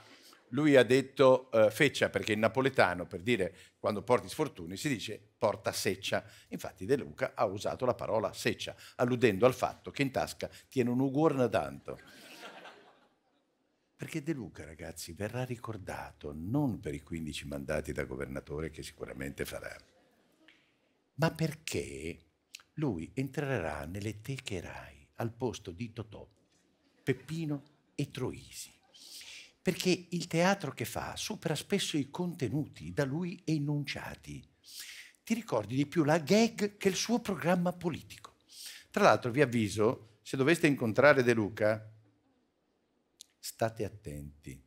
lui ha detto uh, feccia perché il napoletano per dire quando porti sfortuni si dice porta seccia. Infatti De Luca ha usato la parola seccia, alludendo al fatto che in tasca tiene un uguorna tanto. Perché De Luca, ragazzi, verrà ricordato non per i 15 mandati da governatore che sicuramente farà, ma perché lui entrerà nelle teche Rai al posto di Totò, Peppino e Troisi perché il teatro che fa supera spesso i contenuti da lui enunciati. Ti ricordi di più la gag che il suo programma politico. Tra l'altro vi avviso, se doveste incontrare De Luca, state attenti,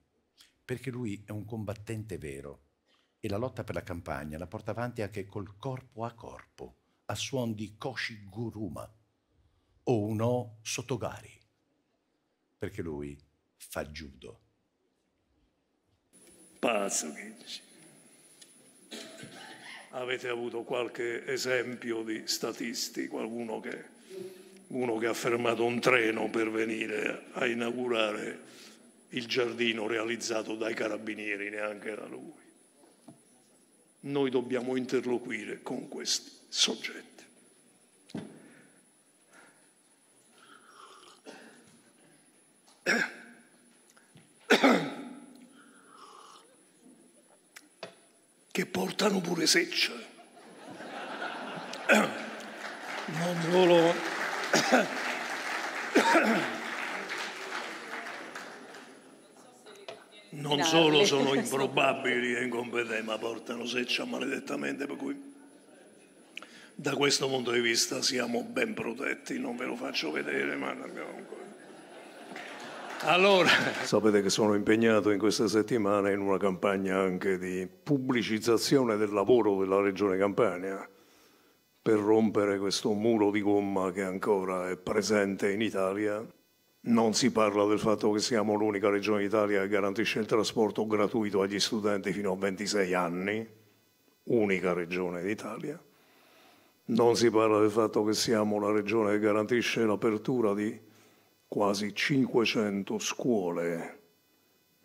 perché lui è un combattente vero e la lotta per la campagna la porta avanti anche col corpo a corpo, a suon di Koshi Guruma o un O Sotogari, perché lui fa judo pazzo che dice. Avete avuto qualche esempio di statisti, qualcuno che, uno che ha fermato un treno per venire a inaugurare il giardino realizzato dai carabinieri, neanche da lui. Noi dobbiamo interloquire con questi soggetti. che portano pure seccia. non solo... non solo sono improbabili e incompetenti, ma portano seccia maledettamente, per cui da questo punto di vista siamo ben protetti, non ve lo faccio vedere, ma abbiamo ancora. Allora. Sapete che sono impegnato in questa settimana in una campagna anche di pubblicizzazione del lavoro della Regione Campania per rompere questo muro di gomma che ancora è presente in Italia. Non si parla del fatto che siamo l'unica regione d'Italia che garantisce il trasporto gratuito agli studenti fino a 26 anni, unica regione d'Italia. Non si parla del fatto che siamo la regione che garantisce l'apertura di quasi 500 scuole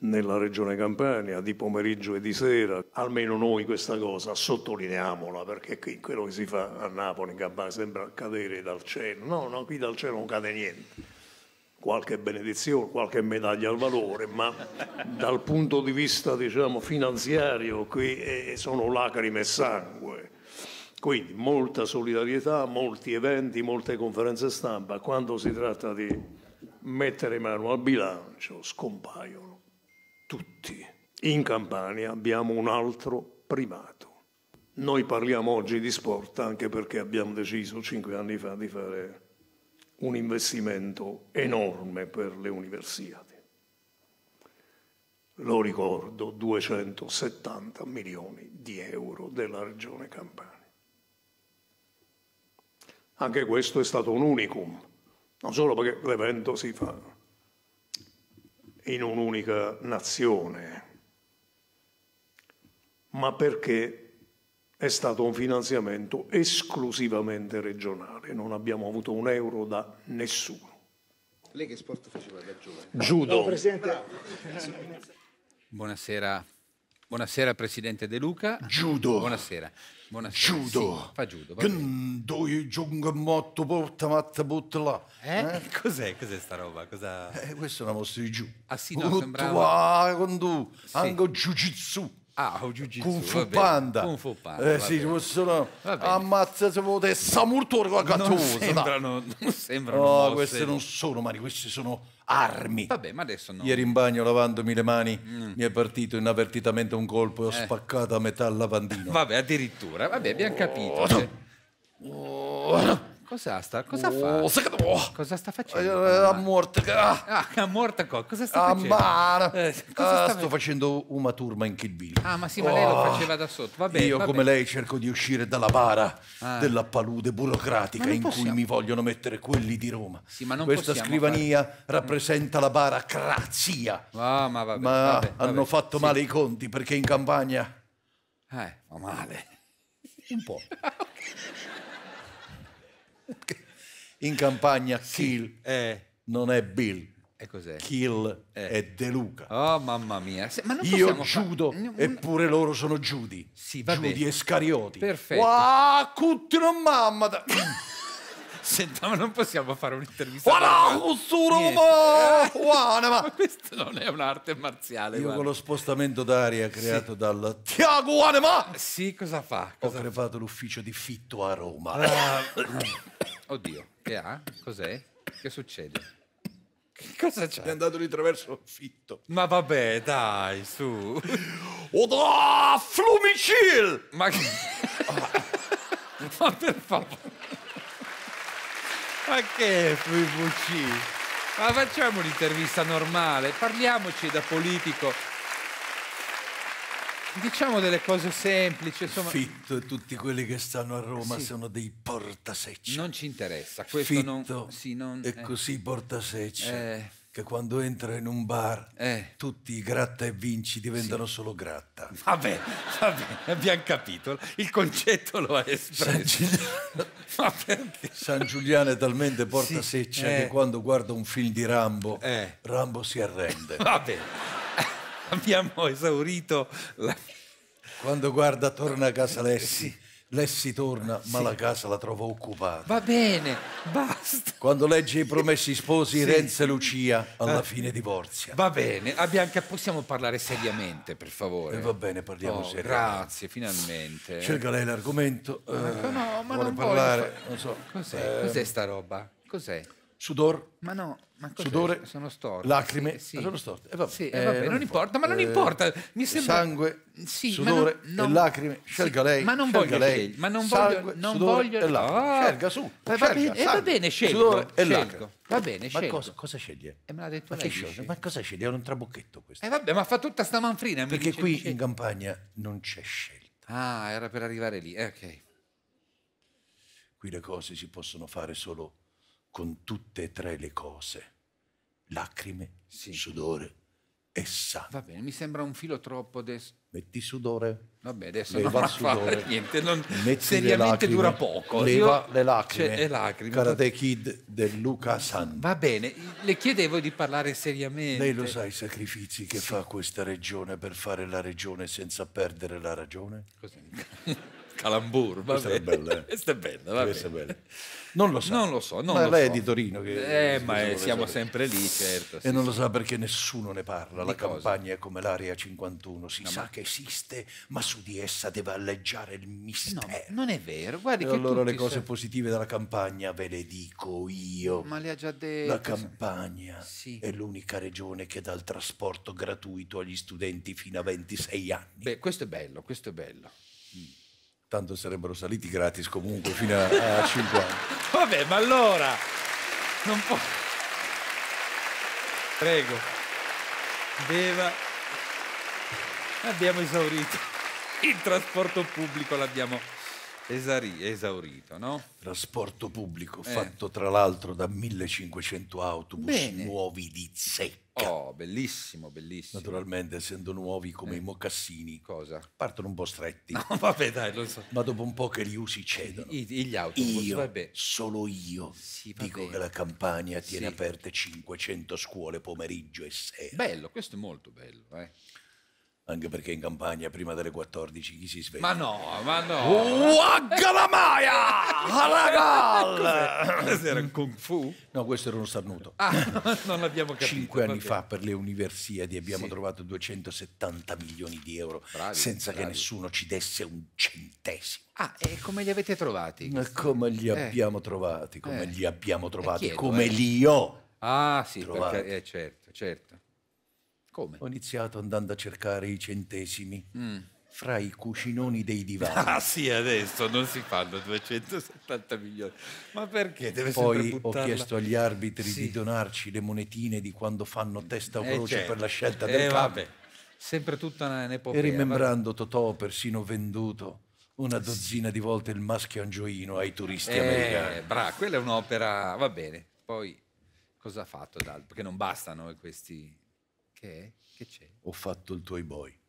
nella regione Campania di pomeriggio e di sera, almeno noi questa cosa sottolineiamola perché qui quello che si fa a Napoli, in Campania, sembra cadere dal cielo, no, no, qui dal cielo non cade niente, qualche benedizione, qualche medaglia al valore, ma dal punto di vista diciamo, finanziario qui eh, sono lacrime e sangue. Quindi molta solidarietà, molti eventi, molte conferenze stampa, quando si tratta di mettere mano al bilancio, scompaiono tutti. In Campania abbiamo un altro primato. Noi parliamo oggi di sport anche perché abbiamo deciso cinque anni fa di fare un investimento enorme per le università lo ricordo, 270 milioni di euro della regione Campania. Anche questo è stato un unicum non solo perché l'evento si fa in un'unica nazione, ma perché è stato un finanziamento esclusivamente regionale, non abbiamo avuto un euro da nessuno. Lei che sport faceva da giovane? Judo. Oh, no, buonasera. buonasera Presidente De Luca. Giudo. Buonasera. Buonasera. Judo. Sì, fa judo. Gendo io giungo motto, porta matta, butta là. Eh? eh? Cos'è? Cos'è sta roba? Cosa... Eh, questa è una mossa di giù. Ah sì, no, sembrava... Con tu, sì. anche jiu-jitsu. Ah, o Jiu-Jitsu. Kung Fu Panda. Kung Fu Panda. Eh sì, sono possono ammazzare se vuole samurtore con la cattosa. Non sembrano, non sembrano No, mosse, queste non sono mani, queste sono armi. Vabbè, ma adesso no. Ieri in bagno lavandomi le mani mm. mi è partito inavvertitamente un colpo e ho eh. spaccato a metà il lavandino. Vabbè, addirittura. Vabbè, abbiamo capito. Oh. Cioè. Oh. Cosa sta, cosa oh, fa? Oh. Cosa sta facendo? Eh, a morte. Ah. ah, a morte cosa sta facendo? Ma... Eh, ah, sto facendo una turma in Kill Bill. Ah, ma sì, ma lei lo oh. faceva da sotto. Vabbè, Io vabbè. come lei cerco di uscire dalla bara ah. della palude burocratica in possiamo. cui mi vogliono mettere quelli di Roma. Sì, ma non Questa scrivania fare... Mm. rappresenta la bara crazia. Oh, ma, vabbè, ma hanno fatto sì. male i conti perché in campagna Eh, fa male. Un po'. in campagna Kill è... Eh. non è Bill. E cos'è? Kill eh. è De Luca. Oh mamma mia. Se, ma Io Giudo, fa... eppure loro sono Giudi. Sì, Giudi e Scarioti. Perfetto. Wow, cuttino mamma. Da... Senta, ma non possiamo fare un'intervista. Ah, ah, ma questo non è un'arte marziale. Io con lo spostamento d'aria creato sì. dal Tiago Anema. Sì, cosa fa? Cosa Ho creato l'ufficio di Fitto a Roma. Uh, oddio, che ha? Cos'è? Che succede? Che cosa c'è? È andato di traverso fitto. Ma vabbè, dai, su. Oda Flumicil! Ma che... Ma per favore. Ma che FVC? Ma facciamo un'intervista normale, parliamoci da politico. Diciamo delle cose semplici, insomma. Fitto e tutti quelli che stanno a Roma sì. sono dei portasecci. Non ci interessa, questo Fitto non... Sì, non... e eh. così portasecci. Eh che quando entra in un bar eh. tutti i gratta e vinci diventano sì. solo gratta. Vabbè, vabbè, abbiamo capito, il concetto lo ha espresso. San, Giuliano... San Giuliano è talmente porta sì. seccia eh. che quando guarda un film di Rambo, eh. Rambo si arrende. Vabbè, abbiamo esaurito la... Quando guarda Torna a casa eh, Lessi, sì. Lei si torna, ma la casa la trovo occupata. Va bene, basta. Quando legge i promessi sposi, sì. Renzo e Lucia, alla ah. fine divorzia. Va bene, Bianca, possiamo parlare seriamente, per favore? Eh, va bene, parliamo oh, seriamente. Grazie, finalmente. Cerca lei l'argomento. Eh, no, ma non parlare. Voglio... Non so. Cos'è? Eh. Cos'è sta roba? Cos'è? sudor, ma no, ma sudore, sono storte. Lacrime, sì, sì. Ah, sono storte. Eh, vabbè. Sì, eh, eh vabbè, non, non importa, ma non eh, importa. Mi sembra... Sangue, sudore non, non... lacrime, scelga lei. Ma non voglio lei. Ma non sangue, voglio... Non voglio... E lacrime. Ah. Scelga su. Eh, va, scelga, bene, sangue, va bene, scelgo. Sudore e lacrime. Va bene, ma cosa, cosa, sceglie? Eh, me l'ha detto ma, lei, sceglie? ma cosa sceglie? È un trabocchetto questo. E eh, vabbè, ma fa tutta sta manfrina. Perché qui in campagna non c'è scelta. Ah, era per arrivare lì, ok. Qui le cose si possono fare solo con tutte e tre le cose. Lacrime, sì. sudore e sangue. Va bene, mi sembra un filo troppo adesso. Metti sudore. Vabbè, adesso leva non sudore, niente, non, seriamente lacrime, dura poco. Leva Io, le cioè, lacrime. Cioè, lacrime. Karate Kid del Luca San. Va bene, le chiedevo di parlare seriamente. Lei lo sa i sacrifici che sì. fa questa regione per fare la regione senza perdere la ragione? Così. Calambur, va questa bene. bella, eh? questa è bella, va questa bene. Non lo so. Non lo so. Non ma lo lei so. è di Torino. Che eh, ma è, eh, siamo sempre lì, certo. Sì, e non lo sa perché nessuno ne parla. La campagna è come l'area 51. Si no, sa ma... che esiste, ma su di essa deve alleggiare il mistero. No, non è vero. Guardi e che allora le cose sei... positive della campagna ve le dico io. Ma le ha già detto. La campagna sì. è l'unica regione che dà il trasporto gratuito agli studenti fino a 26 anni. Beh, questo è bello, questo è bello. Mm tanto sarebbero saliti gratis comunque fino a, a 50. Vabbè, ma allora non può. Prego, beva. Abbiamo esaurito il trasporto pubblico, l'abbiamo Esari, esaurito, no? Trasporto pubblico eh. fatto tra l'altro da 1500 autobus Bene. nuovi di secca. Oh, bellissimo, bellissimo. Naturalmente essendo nuovi come eh. i mocassini. Cosa? Partono un po' stretti. No, vabbè, dai, lo so. Ma dopo un po' che li usi cedono. I, gli autobus, io, vabbè. Solo io sì, dico che la Campania tiene sì. aperte 500 scuole pomeriggio e sera. Bello, questo è molto bello, eh anche perché in campagna prima delle 14 chi si sveglia? Ma no, ma no! Uaggalamaia! Halagal! Questo era un Kung Fu? No, questo era uno starnuto. Ah, non abbiamo capito. Cinque anni fa per le universiadi abbiamo sì. trovato 270 milioni di euro bravi, senza bravi. che nessuno ci desse un centesimo. Ah, e come li avete trovati? Ma come li eh. abbiamo trovati? Come eh. li abbiamo trovati? Chiedo, come eh. li ho Ah, sì, perché, eh, certo, certo. Come? Ho iniziato andando a cercare i centesimi. Mm. Fra i cuscinoni dei divani. Ah sì, adesso non si fanno 270 milioni. Ma perché? Deve Poi ho chiesto agli arbitri sì. di donarci le monetine di quando fanno eh, testa o eh, croce certo. per la certo. scelta eh, del eh, campo. Vabbè. Sempre tutta un'epoca. E rimembrando Totò, persino venduto una dozzina di volte il maschio angioino ai turisti eh, americani. Bravo, quella è un'opera, va bene. Poi cosa ha fatto Dal? Perché non bastano questi che Che c'è? Ho fatto il toy boy.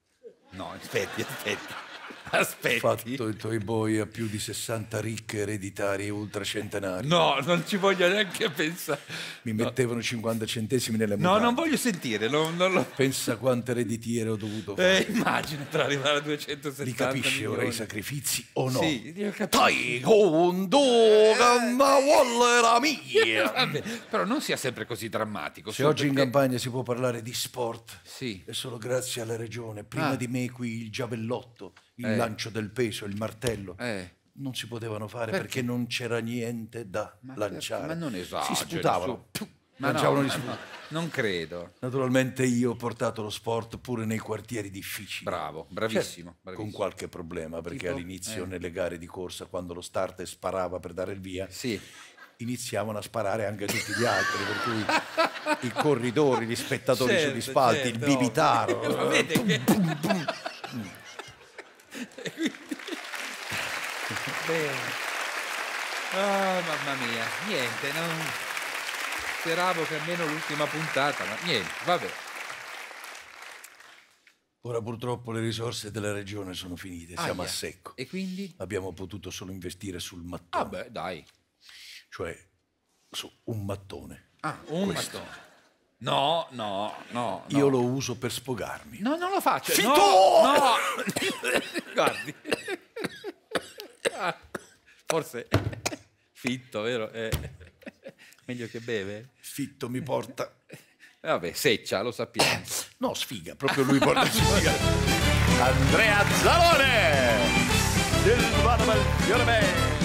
No, aspetti, aspetti. Aspetti. Fatto i tuoi boy a più di 60 ricche ereditarie ultracentenarie. No, non ci voglio neanche pensare. Mi no. mettevano 50 centesimi nelle mani. No, non voglio sentire. Non, non lo... Pensa quante ereditiere ho dovuto eh, fare. Eh, immagino tra arrivare a 270 Li capisci ora i sacrifici o no? Sì, io capisco. Tai condo eh, eh. la mia. però non sia sempre così drammatico. Se oggi perché... in campagna si può parlare di sport, sì. è solo grazie alla regione. Prima ah. di me equi, il giavellotto, il eh. lancio del peso, il martello. Eh. Non si potevano fare perché, perché non c'era niente da ma lanciare. Per... Ma non esagero. Si sputavano. Ma no, no, non credo. Naturalmente io ho portato lo sport pure nei quartieri difficili. Bravo, bravissimo. Cioè, bravissimo. Con qualche problema perché tipo? all'inizio eh. nelle gare di corsa quando lo starter sparava per dare il via, sì iniziavano a sparare anche tutti gli altri, per cui i corridori, gli spettatori certo, sugli spalti, certo, il bibitaro. Ma vede che... Pum, pum, pum. Quindi... Bene. Oh, mamma mia, niente, non... speravo che almeno l'ultima puntata, ma niente, vabbè. Ora purtroppo le risorse della regione sono finite, siamo a secco. E quindi? Abbiamo potuto solo investire sul mattone. Ah beh, dai cioè su un mattone. Ah, un Questo. mattone. No, no, no, no. Io lo uso per sfogarmi. No, non lo faccio. Fito! No, no. Guardi. Ah, forse fitto, vero? Eh, meglio che beve. Fitto mi porta. Vabbè, seccia, lo sappiamo. No, sfiga, proprio lui porta sfiga. Andrea Zalone del Barba Fiorme.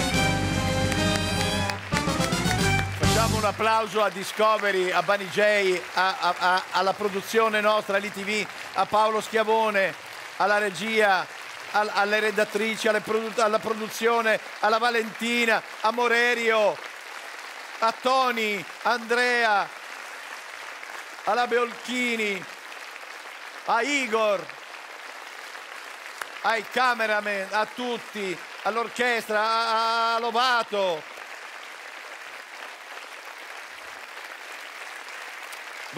Facciamo un applauso a Discovery, a Bunny J, a, a, a, alla produzione nostra, all'ITV, a Paolo Schiavone, alla regia, alle redattrici, alle produ alla produzione, alla Valentina, a Morerio, a Toni, Andrea, alla Beolchini, a Igor, ai cameraman, a tutti, all'orchestra, a, a Lovato.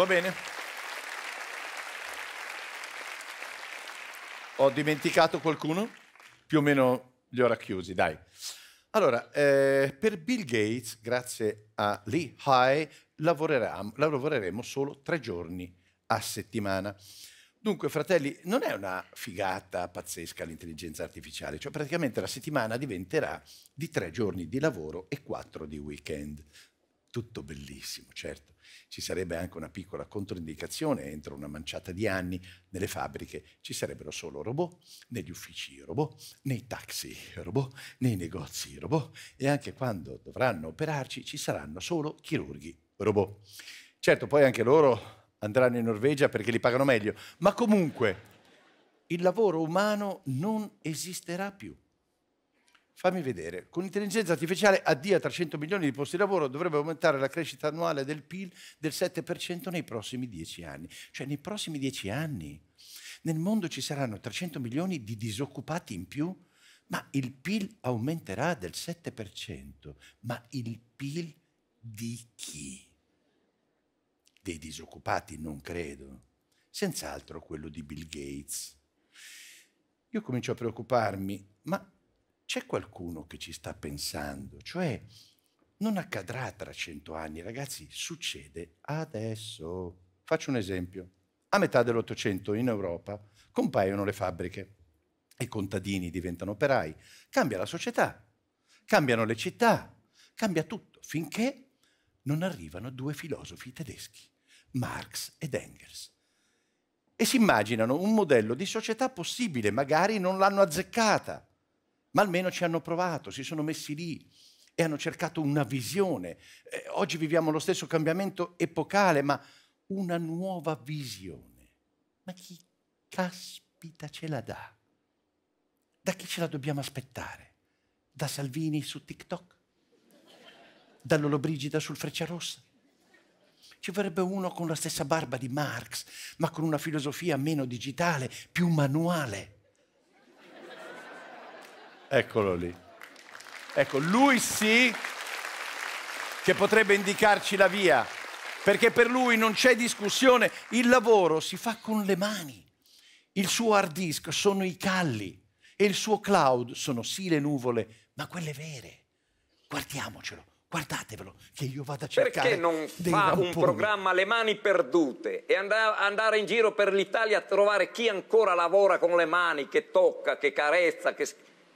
Va bene? Ho dimenticato qualcuno? Più o meno li ho racchiusi, dai. Allora, eh, per Bill Gates, grazie a Lee High, lavoreremo, lavoreremo solo tre giorni a settimana. Dunque, fratelli, non è una figata pazzesca l'intelligenza artificiale, cioè praticamente la settimana diventerà di tre giorni di lavoro e quattro di weekend. Tutto bellissimo, certo ci sarebbe anche una piccola controindicazione, entro una manciata di anni nelle fabbriche ci sarebbero solo robot, negli uffici robot, nei taxi robot, nei negozi robot e anche quando dovranno operarci ci saranno solo chirurghi robot. Certo, poi anche loro andranno in Norvegia perché li pagano meglio, ma comunque il lavoro umano non esisterà più. Fammi vedere. Con l'intelligenza artificiale addia 300 milioni di posti di lavoro, dovrebbe aumentare la crescita annuale del PIL del 7% nei prossimi 10 anni. Cioè nei prossimi 10 anni nel mondo ci saranno 300 milioni di disoccupati in più, ma il PIL aumenterà del 7%. Ma il PIL di chi? Dei disoccupati non credo, senz'altro quello di Bill Gates. Io comincio a preoccuparmi, ma c'è qualcuno che ci sta pensando, cioè non accadrà tra cento anni, ragazzi, succede adesso. Faccio un esempio. A metà dell'Ottocento in Europa compaiono le fabbriche, i contadini diventano operai, cambia la società, cambiano le città, cambia tutto, finché non arrivano due filosofi tedeschi, Marx ed Engels. E si immaginano un modello di società possibile, magari non l'hanno azzeccata, ma almeno ci hanno provato, si sono messi lì e hanno cercato una visione. Eh, oggi viviamo lo stesso cambiamento epocale, ma una nuova visione. Ma chi caspita ce la dà? Da chi ce la dobbiamo aspettare? Da Salvini su TikTok? Dall'Olobrigida Lollobrigida sul Frecciarossa? Ci vorrebbe uno con la stessa barba di Marx, ma con una filosofia meno digitale, più manuale. Eccolo lì. Ecco, lui sì che potrebbe indicarci la via, perché per lui non c'è discussione, il lavoro si fa con le mani. Il suo hard disk sono i calli e il suo cloud sono sì le nuvole, ma quelle vere. Guardiamocelo, guardatevelo, che io vado a cercare. Perché non fa ramponi. un programma Le mani perdute e andare in giro per l'Italia a trovare chi ancora lavora con le mani, che tocca, che carezza, che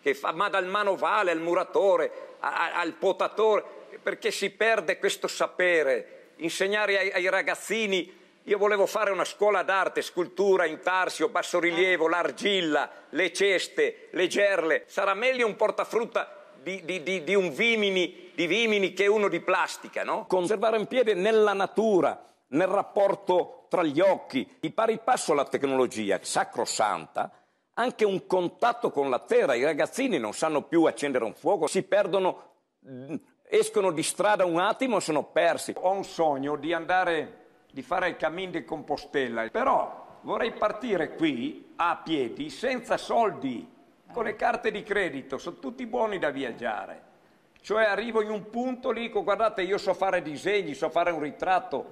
che fa, ma dal manovale al muratore, a, a, al potatore, perché si perde questo sapere. Insegnare ai, ai ragazzini io volevo fare una scuola d'arte, scultura in tarsio, bassorilievo, l'argilla, le ceste, le gerle. Sarà meglio un portafrutta di, di, di, di un vimini, vimini, che uno di plastica, no? Conservare un piede nella natura, nel rapporto tra gli occhi, di pari passo alla tecnologia sacrosanta, anche un contatto con la terra. I ragazzini non sanno più accendere un fuoco, si perdono, mm, escono di strada un attimo e sono persi. Ho un sogno di andare, di fare il cammin di Compostella, però vorrei partire qui a piedi, senza soldi, con le carte di credito, sono tutti buoni da viaggiare. Cioè arrivo in un punto lì, guardate io so fare disegni, so fare un ritratto,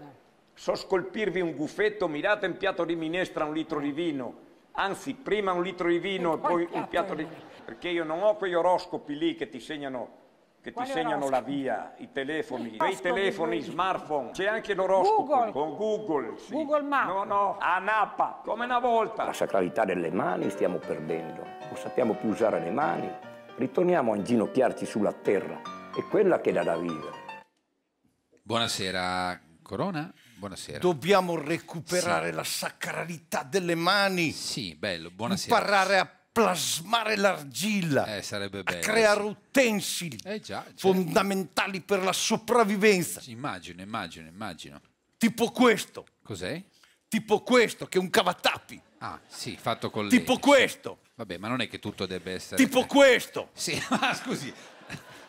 so scolpirvi un guffetto, mi date un piatto di minestra, un litro di vino anzi prima un litro di vino e poi, poi un piatto di... perché io non ho quegli oroscopi lì che ti segnano che ti segnano la via, i telefoni, i telefoni, smartphone, c'è anche l'oroscopo Google. con Google, sì. Google Maps. No, no, a Napa, come una volta. La sacralità delle mani stiamo perdendo, non sappiamo più usare le mani, ritorniamo a inginocchiarci sulla terra, è quella che dà da vivere. Buonasera Corona. Buonasera. Dobbiamo recuperare sì. la sacralità delle mani. Sì, bello, buonasera. Imparare a plasmare l'argilla. Eh, sarebbe bello. A creare sì. utensili eh, già, certo. fondamentali per la sopravvivenza. immagino, immagino, immagino. Tipo questo. Cos'è? Tipo questo, che è un cavatappi. Ah, sì, fatto con Tipo questo. Vabbè, ma non è che tutto debba essere... Tipo questo. Sì, ma scusi,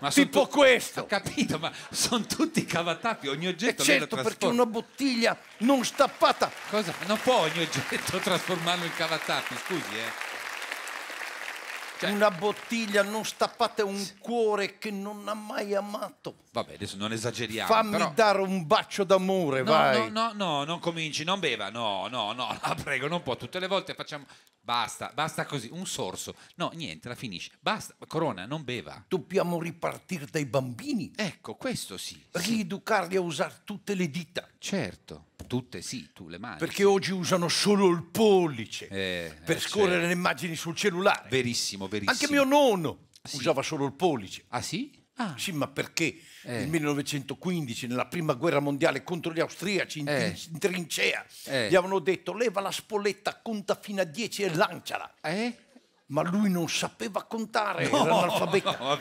ma tipo tu... questo. Ho capito, ma sono tutti cavatappi, ogni oggetto e certo, perché una bottiglia non stappata. Cosa? Non può ogni oggetto trasformarlo in cavatappi, scusi, eh. Cioè una bottiglia non stappata è un cuore che non ha mai amato. Vabbè, adesso non esageriamo. Fammi però... dare un bacio d'amore, no, vai. No, no, no, non cominci, non beva, no, no, no, la prego, non può. Tutte le volte facciamo Basta, basta così, un sorso. No, niente, la finisce. Basta, Corona, non beva. Dobbiamo ripartire dai bambini. Ecco, questo sì. Rieducarli a usare tutte le dita. Certo, tutte sì, tu le mani. Perché sì. oggi usano solo il pollice eh, eh per eh, scorrere certo. le immagini sul cellulare. Verissimo, verissimo. Anche mio nonno sì. usava solo il pollice. Ah sì? Ah. Sì, ma perché? eh. il 1915, nella prima guerra mondiale contro gli austriaci in, eh. in trincea, eh. gli avevano detto leva la spoletta, conta fino a 10 e lanciala. Eh? ma lui non sapeva contare, no, era analfabeta. No,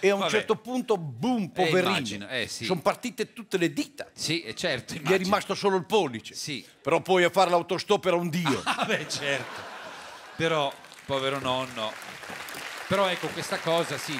e a un vabbè. certo punto, boom, eh, poverino. Eh, eh, sì. Sono partite tutte le dita. Sì, eh, certo. Gli è rimasto solo il pollice. Sì. Però poi a fare l'autostop era un dio. Ah, certo. Però, povero nonno. Però ecco, questa cosa, sì,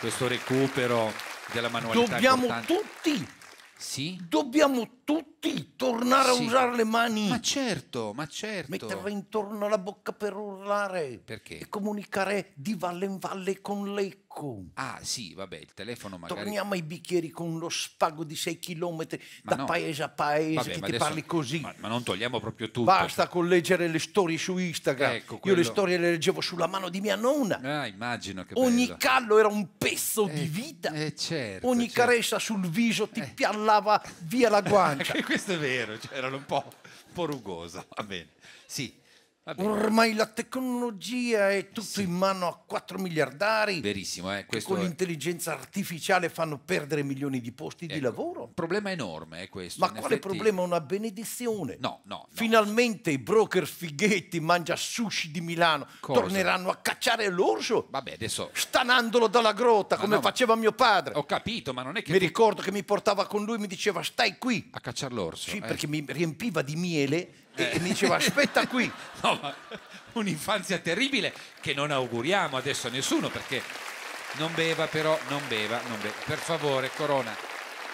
questo recupero della manualità. Dobbiamo importante. tutti sì? Dobbiamo tutti tornare sì. a usare le mani. Ma certo, ma certo. Metterle intorno alla bocca per urlare. Perché? E comunicare di valle in valle con le Ecco. Ah sì, vabbè, il telefono magari... Torniamo ai bicchieri con lo spago di 6 km da no. paese a paese vabbè, che ti adesso... parli così. Ma, ma, non togliamo proprio tutto. Basta con leggere le storie su Instagram. Ecco, quello... Io le storie le leggevo sulla mano di mia nonna. Ah, immagino che Ogni bello. callo era un pezzo eh, di vita. Eh, certo, Ogni certo. caressa sul viso ti eh. piallava via la guancia. Questo è vero, cioè, erano un po', un po' rugosa. Va bene, sì. Vabbè. Ormai la tecnologia è tutto sì. in mano a 4 miliardari. Verissimo, eh, che con l'intelligenza artificiale fanno perdere milioni di posti ecco, di lavoro. Un problema enorme è questo. Ma In quale effetti... problema? Una benedizione. No, no, no. Finalmente i broker fighetti mangia sushi di Milano Cosa? torneranno a cacciare l'orso. Vabbè, adesso stanandolo dalla grotta ma come no, faceva mio padre. Ho capito, ma non è che Mi tu... ricordo che mi portava con lui e mi diceva "Stai qui a cacciare l'orso". Sì, eh. perché mi riempiva di miele e mi eh. diceva aspetta qui. No, ma un'infanzia terribile che non auguriamo adesso a nessuno perché non beva però, non beva, non beva. Per favore, Corona,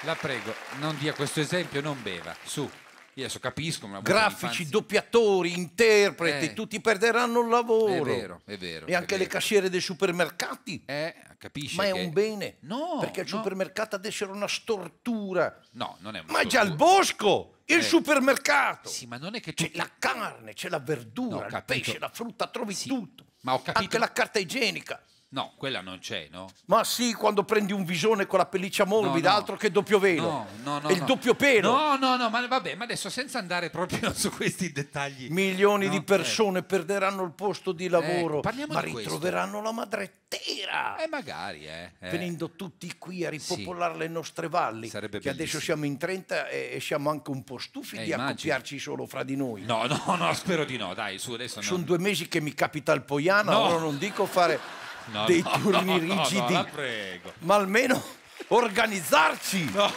la prego, non dia questo esempio, non beva. Su. Io adesso capisco. Una Grafici, doppiatori, interpreti, eh. tutti perderanno il lavoro. È vero, è vero. E anche vero. le cashiere dei supermercati. Eh, capisci. Ma è che... un bene. No. Perché il no. supermercato ad essere una stortura. No, non è una Ma stortura. Ma già il bosco! Il eh. supermercato! Sì, ma non è che c'è la carne, c'è la verdura, no, il pesce, la frutta, trovi sì. tutto. Ma ho capito. Anche la carta igienica. No, quella non c'è, no? Ma sì, quando prendi un visone con la pelliccia morbida, no, no. altro che doppio velo. No, no, no. E il doppio pelo. No, no, no, ma vabbè, ma adesso senza andare proprio su questi dettagli. Milioni di eh. persone eh. perderanno il posto di eh, lavoro, eh, ma ritroveranno questo. la madrettera. Eh, magari, eh. eh. Venendo tutti qui a ripopolare sì. le nostre valli. Sarebbe che bellissimo. adesso siamo in 30 e, siamo anche un po' stufi eh, di immagino. accoppiarci solo fra di noi. No, no, no, spero di no, dai, su adesso Sono due mesi che mi capita il poiano, no. ora non dico fare... no, dei no, turni no, rigidi. No, la prego. Ma almeno organizzarci. No.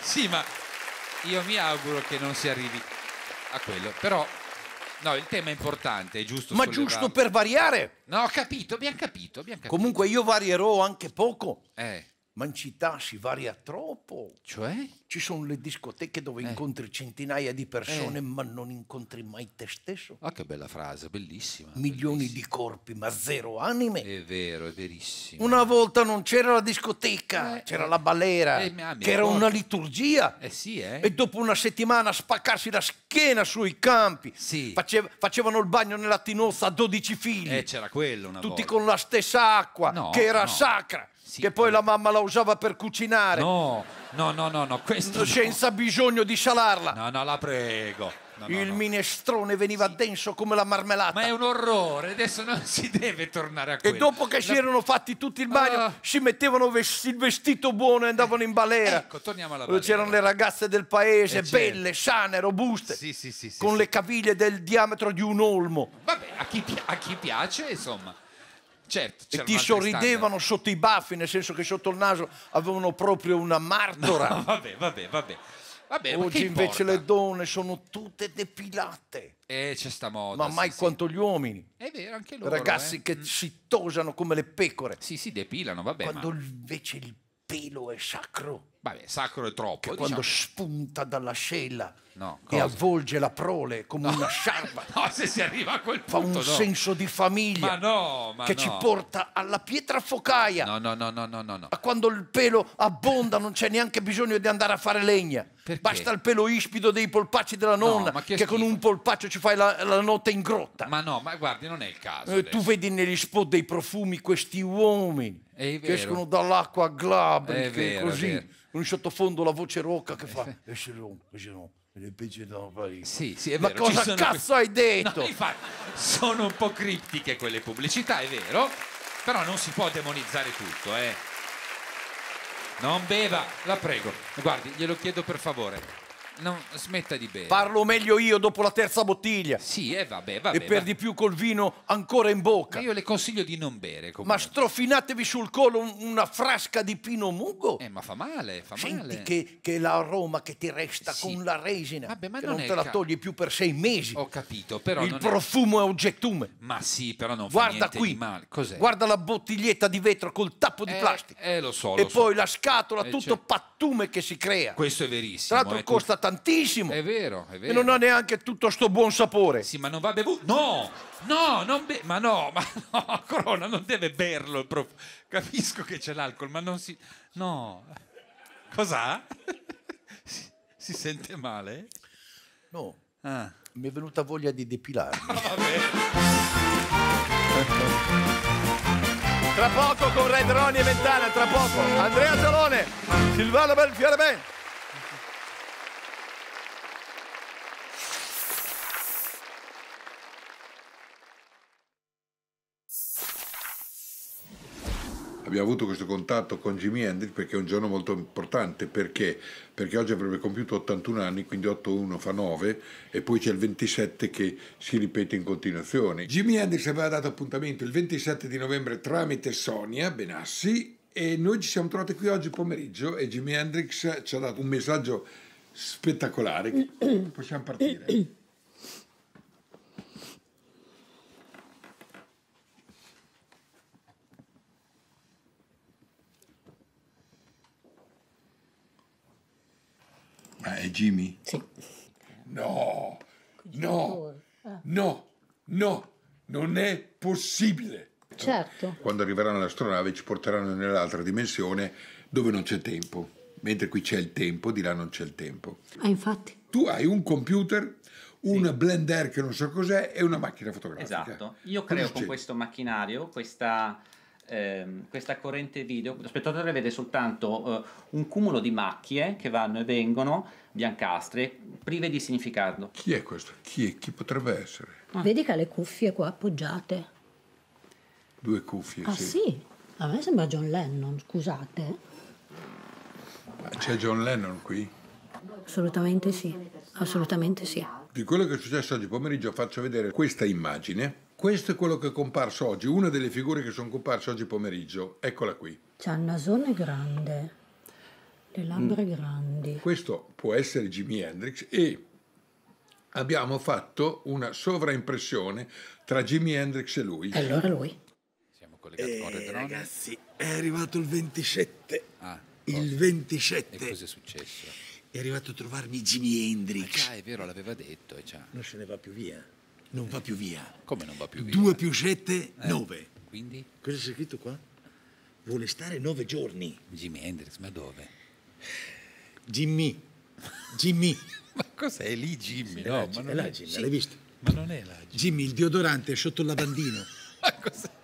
Sì, ma io mi auguro che non si arrivi a quello. Però No, il tema è importante, è giusto. Ma giusto per variare. No, ho capito, abbiamo capito, abbiamo capito. Comunque io varierò anche poco. Eh ma in città si varia troppo. Cioè? Ci sono le discoteche dove eh. incontri centinaia di persone, eh. ma non incontri mai te stesso. Ah, che bella frase, bellissima. Milioni bellissima. di corpi, ma zero anime. È vero, è verissimo. Una volta non c'era la discoteca, eh, c'era eh. la balera, eh, che era una liturgia. Eh sì, eh. E dopo una settimana spaccarsi la schiena sui campi. Sì. Facev facevano il bagno nella tinozza a 12 figli. Eh, c'era quello una Tutti volta. con la stessa acqua, no, che era no. sacra. Sì, che poi la mamma la usava per cucinare. No, no, no, no, no questo Senza no. bisogno di salarla. No, no, la prego. No, il minestrone veniva sì. denso come la marmellata. Ma è un orrore, adesso non si deve tornare a quello. E dopo che la... si erano fatti tutti il bagno, uh... si mettevano ves il vestito buono e andavano in balera. Ecco, torniamo alla balera. C'erano le ragazze del paese, eh, certo. belle, sane, robuste. Sì, sì, sì. sì con sì. le caviglie del diametro di un olmo. Vabbè, a chi, a chi piace, insomma. Certo, e ti sorridevano standard. sotto i baffi, nel senso che sotto il naso avevano proprio una martora. No, vabbè, vabbè, vabbè. vabbè Oggi invece le donne sono tutte depilate. eh, c'è sta moda. Ma mai sì, quanto sì. gli uomini. È vero, anche loro. Ragazzi eh. che mm. si tosano come le pecore. Sì, si depilano, vabbè. Quando ma... invece il pelo è sacro. Vabbè, sacro è troppo. Che diciamo. Quando spunta dalla scella no, e avvolge la prole come no. una sciarpa. no, se si arriva a quel punto. Fa un no. senso di famiglia ma no, ma che ci porta alla pietra focaia. No, no, no, no, no, no. A quando il pelo abbonda, non c'è neanche bisogno di andare a fare legna. Perché? Basta il pelo ispido dei polpacci della nonna, che, che con un polpaccio ci fai la, la, notte in grotta. Ma no, ma guardi, non è il caso. Eh, tu vedi negli spot dei profumi questi uomini che escono dall'acqua glabrica così. Vero con un sottofondo la voce rocca che fa eh, e se no, e se no. Le pece da Parigi. Sì, sì, Ma vero, cosa cazzo que... hai detto? No, infatti, sono un po' criptiche quelle pubblicità, è vero, però non si può demonizzare tutto, eh. Non beva, la prego. Guardi, glielo chiedo per favore. Non smetta di bere. Parlo meglio io dopo la terza bottiglia. Sì, e eh, vabbè, vabbè. E per di più col vino ancora in bocca. Ma io le consiglio di non bere. Comunque. Ma strofinatevi sul collo una frasca di pino mugo. Eh, ma fa male, fa male. Senti che, l'aroma che ti resta sì. con la resina. Vabbè, ma non, non te la togli più per sei mesi. Ho capito, però. Il profumo è... è... un gettume. Ma sì, però non Guarda qui. Guarda la bottiglietta di vetro col tappo eh, di plastica. Eh, lo so. Lo e so. poi la scatola, eh, tutto certo. pattato pattume che si crea. Questo è verissimo. Tra l'altro eh, costa tu... tantissimo. È vero, è vero. E non ha neanche tutto sto buon sapore. Sì, ma non va bevuto. No, no, non be... ma no, ma no, Corona non deve berlo. Prof... Capisco che c'è l'alcol, ma non si... No. Cos'ha? si, si sente male? No. Ah. Mi è venuta voglia di depilarmi. Ah, vabbè. Tra poco con Red Ronnie e Ventana, tra poco Andrea Salone, Silvano Belfiore abbiamo avuto questo contatto con Jimi Hendrix perché è un giorno molto importante, perché? perché oggi avrebbe compiuto 81 anni, quindi 8-1 fa 9 e poi c'è il 27 che si ripete in continuazione. Jimi Hendrix aveva dato appuntamento il 27 di novembre tramite Sonia Benassi e noi ci siamo trovati qui oggi pomeriggio e Jimi Hendrix ci ha dato un messaggio spettacolare. Possiamo partire. Ah, è Jimmy? Sì. No, no, ah. no, no, non è possibile. Certo. Quando arriveranno all'astronave ci porteranno nell'altra dimensione dove non c'è tempo, mentre qui c'è il tempo, di là non c'è il tempo. Ah, infatti. Tu hai un computer, un sì. blender che non so cos'è e una macchina fotografica. Esatto. Io creo succede? con questo macchinario questa ehm, questa corrente video, lo spettatore vede soltanto eh, un cumulo di macchie che vanno e vengono, biancastre, prive di significato. Chi è questo? Chi, è? Chi potrebbe essere? Ah. Vedi che ha le cuffie qua appoggiate. Due cuffie, ah, sì. sì. A me sembra John Lennon, scusate. c'è John Lennon qui? Assolutamente sì, assolutamente sì. Di quello che è successo oggi pomeriggio faccio vedere questa immagine questo è quello che è comparso oggi, una delle figure che sono comparse oggi pomeriggio. Eccola qui. C'ha il nasone grande, le labbra mm. grandi. Questo può essere Jimi Hendrix e abbiamo fatto una sovraimpressione tra Jimi Hendrix e lui. E allora lui. Siamo collegati eh, con Red eh, Ragazzi, è arrivato il 27. Ah, il 27. E cosa è successo? È arrivato a trovarmi Jimi Hendrix. Ah, è vero, l'aveva detto. E eh, non se ne va più via non va più via. Come non va più via? 2 più 7, 9. Eh, quindi? Cosa c'è scritto qua? Vuole stare 9 giorni. Jimi Hendrix, ma dove? Jimmy. Jimmy. ma cos'è lì Jimmy? No, ma non è la Jimmy, l'hai visto? Ma non è la Jimmy. Jimmy, il deodorante è sotto il lavandino. ma cos'è?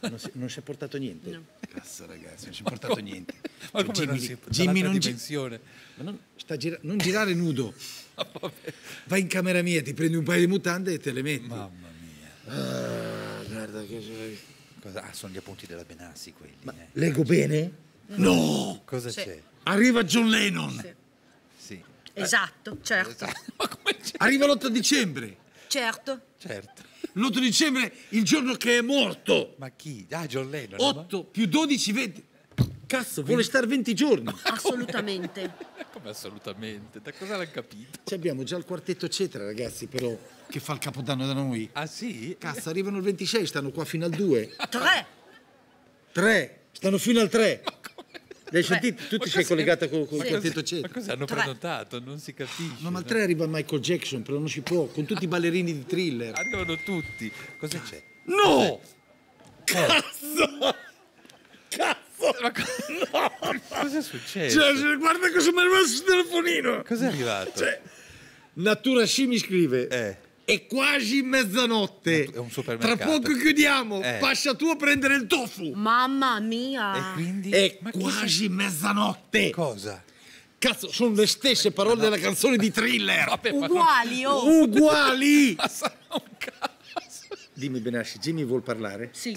Non si, non si è portato niente. No. Cazzo ragazzi, non si è portato ma niente. Ma come Jimmy, non si è portato Jimmy non, gi- non, gira- non girare nudo. ah, Vai in camera mia, ti prendi un paio di mutande e te le metti. Mamma mia. Ah, guarda che Cosa? Ah, sono gli appunti della Benassi quelli. Ma eh. Leggo bene? No! no. Cosa sì. c'è? Arriva John Lennon. Sì. sì. Esatto, certo. Esatto. Arriva l'8 dicembre. Certo. Certo l'8 dicembre, il giorno che è morto. Ma chi? Ah, John Lennon. 8 ma... più 12, 20. Cazzo, 20... vuole stare 20 giorni. Assolutamente. Come assolutamente? Da cosa l'hanno capito? Ci abbiamo già il quartetto Cetra, ragazzi, però, che fa il capodanno da noi. Ah, sì? Cazzo, arrivano il 26, stanno qua fino al 2. 3! 3! Stanno fino al 3. L'hai sentito? Tu ti sei collegata con, con ma il quartetto cieco. Ma cosa hanno prenotato? Non si capisce. No, ma al 3 arriva Michael Jackson, però non si può, con tutti i ballerini di thriller. Arrivano tutti. Cosa c'è? No! Cazzo! Cazzo! Ma co- no! Cosa succede? Cioè, guarda cosa mi è arrivato sul telefonino! Cos'è arrivato? Cioè, Natura Sci mi scrive. Eh è quasi mezzanotte. È un supermercato. Tra poco chiudiamo. Eh. Passa tu a prendere il tofu. Mamma mia. E quindi? È Ma quasi mezzanotte. Cosa? Cazzo, sono le stesse parole della canzone di Thriller. Vabbè, Uguali, oh. Uguali. Ma sarà un caso. Dimmi, Benassi, Jimmy vuol parlare? Sì.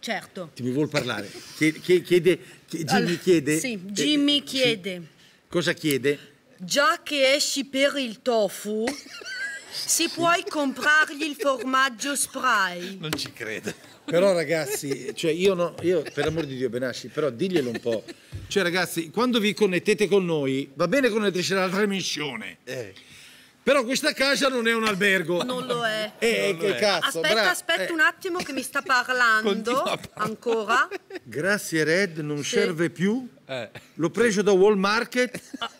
Certo. Ti mi vuol parlare? Chiede, chiede, chiede Jimmy chiede? Sì, eh, Jimmy chiede. Sì. Cosa chiede? Già che esci per il tofu... se puoi comprargli il formaggio spray. Non ci credo. Però ragazzi, cioè io, no, io per amor di Dio Benasci, però diglielo un po'. Cioè ragazzi, quando vi connettete con noi, va bene connetterci alla trasmissione. Eh. Però questa casa non è un albergo. Non lo è. Eh, non che è. cazzo. Aspetta, aspetta eh. un attimo che mi sta parlando ancora. Grazie Red, non sì. serve più. Eh. L'ho preso da Wall Market. Ah.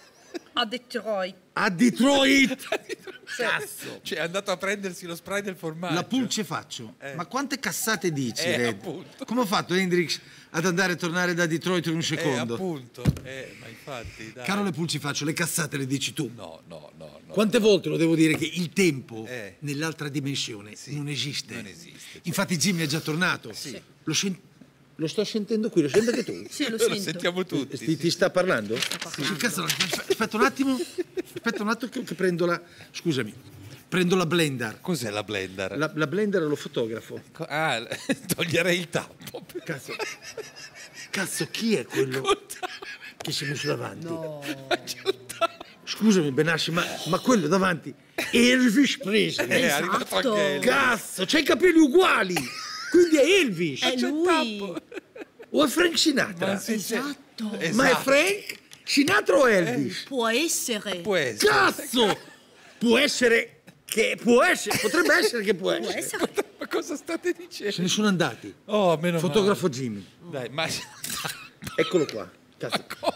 A Detroit. A Detroit! Cazzo! Cioè, è andato a prendersi lo spray del formaggio. La pulce faccio. Eh. Ma quante cassate dici, eh, Red? Appunto. Come ha fatto Hendrix ad andare e tornare da Detroit in un eh, secondo? Eh, appunto. Eh, ma infatti, dai. Caro, le pulci faccio, le cassate le dici tu. No, no, no. no quante no. volte lo devo dire che il tempo eh. nell'altra dimensione sì. non esiste? Non esiste. Certo. Infatti Jimmy è già tornato. Sì. Lo scientifico lo sto sentendo qui, lo senti anche tu? sì, lo, lo sentiamo tutti. Ti, sì. ti sta parlando? Sì, cazzo, aspetta un attimo, aspetta un attimo che, che prendo la... Scusami, prendo la blender. Cos'è la blender? La, la, blender lo fotografo. Ecco, ah, toglierei il tappo. Cazzo, cazzo chi è quello che si è messo davanti? No. Scusami Benassi, ma, ma quello davanti Elvis Presley. Eh, esatto. Cazzo, c'hai i capelli uguali. Quindi è Elvis. È lui. O è Frank Sinatra. Ma esatto. esatto. Ma è Frank Sinatra o Elvis? Eh, può essere. Può essere. Cazzo! Può essere che può essere, potrebbe essere che può, può essere. Ma cosa state dicendo? Se ne sono andati. Oh, meno Fotografo male. Jimmy. Dai, ma... Eccolo qua.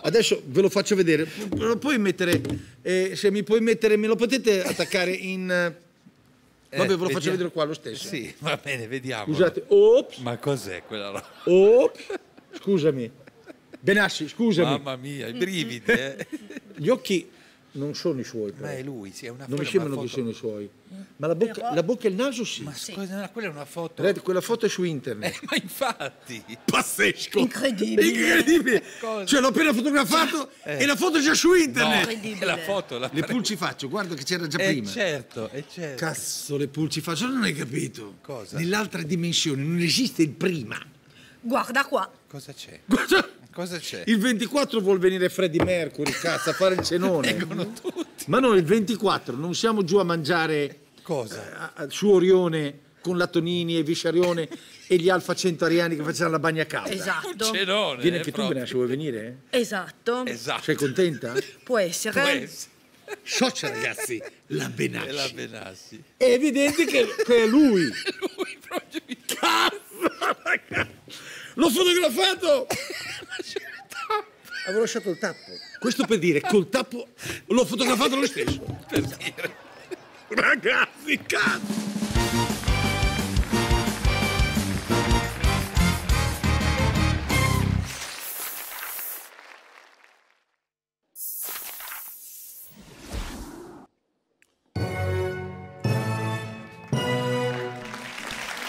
Adesso ve lo faccio vedere. Lo puoi mettere, eh, se mi puoi mettere, me lo potete attaccare in... Eh, Vabbè, ve lo eh, faccio vedere qua lo stesso. Sì, va bene, vediamo. Scusate, ops. Ma cos'è quella roba? Ops. Scusami. Benassi, scusami. Mamma mia, i brividi, eh. Gli occhi non sono i suoi. Però. Ma è lui, sì, è una foto. Non mi sembrano che siano i suoi. Eh? Ma la bocca, però... la bocca e il naso sì. Ma scusa, no, quella è una foto. Red, quella foto è su internet. Eh, ma infatti. Pazzesco. Incredibile. Incredibile. cioè l'ho appena fotografato eh. e la foto è già su internet. No, incredibile. La foto, la le pulci faccio, guarda che c'era già eh, prima. certo, è eh, certo. Cazzo, le pulci faccio, non hai capito. Cosa? Nell'altra dimensione non esiste il prima. Guarda qua. Cosa c'è? Guarda Cosa c'è? Il 24 vuol venire Freddy Mercury, cazzo, a fare il cenone. Vengono tutti. Ma noi il 24 non siamo giù a mangiare Cosa? Eh, su Orione con la Tonini e Visciarione e gli alfa centariani che facevano la bagna calda. Esatto. Cenone, Viene eh, anche tu, Benascio, vuoi venire? Esatto. esatto. Sei contenta? Può essere. Può essere. Socia ragazzi, la Benassi. la Benassi. È evidente che, che è lui. lui proprio mi... Cazzo, ragazzi. L'ho fotografato! Avevo lasciato il tappo. Questo per dire, col tappo l'ho fotografato lo stesso. Per dire. Ragazzi, cazzo!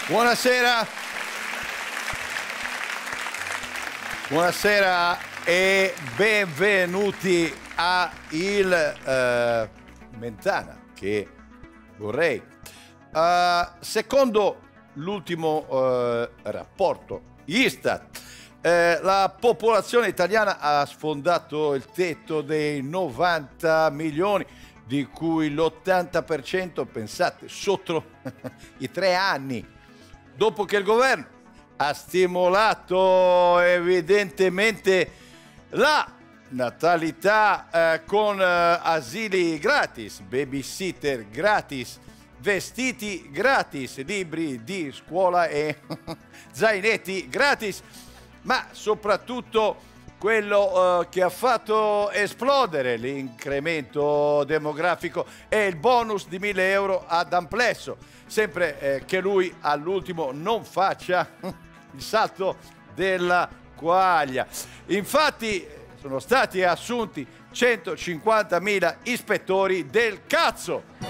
Buonasera. Buonasera e benvenuti a Il eh, Mentana, che vorrei. Uh, secondo l'ultimo uh, rapporto Istat, eh, la popolazione italiana ha sfondato il tetto dei 90 milioni, di cui l'80%, pensate, sotto i tre anni, dopo che il governo ha stimolato evidentemente la natalità eh, con eh, asili gratis, babysitter gratis, vestiti gratis, libri di scuola e zainetti gratis, ma soprattutto quello eh, che ha fatto esplodere l'incremento demografico è il bonus di 1000 euro ad amplesso, sempre eh, che lui all'ultimo non faccia il salto della quaglia. Infatti sono stati assunti 150.000 ispettori del cazzo.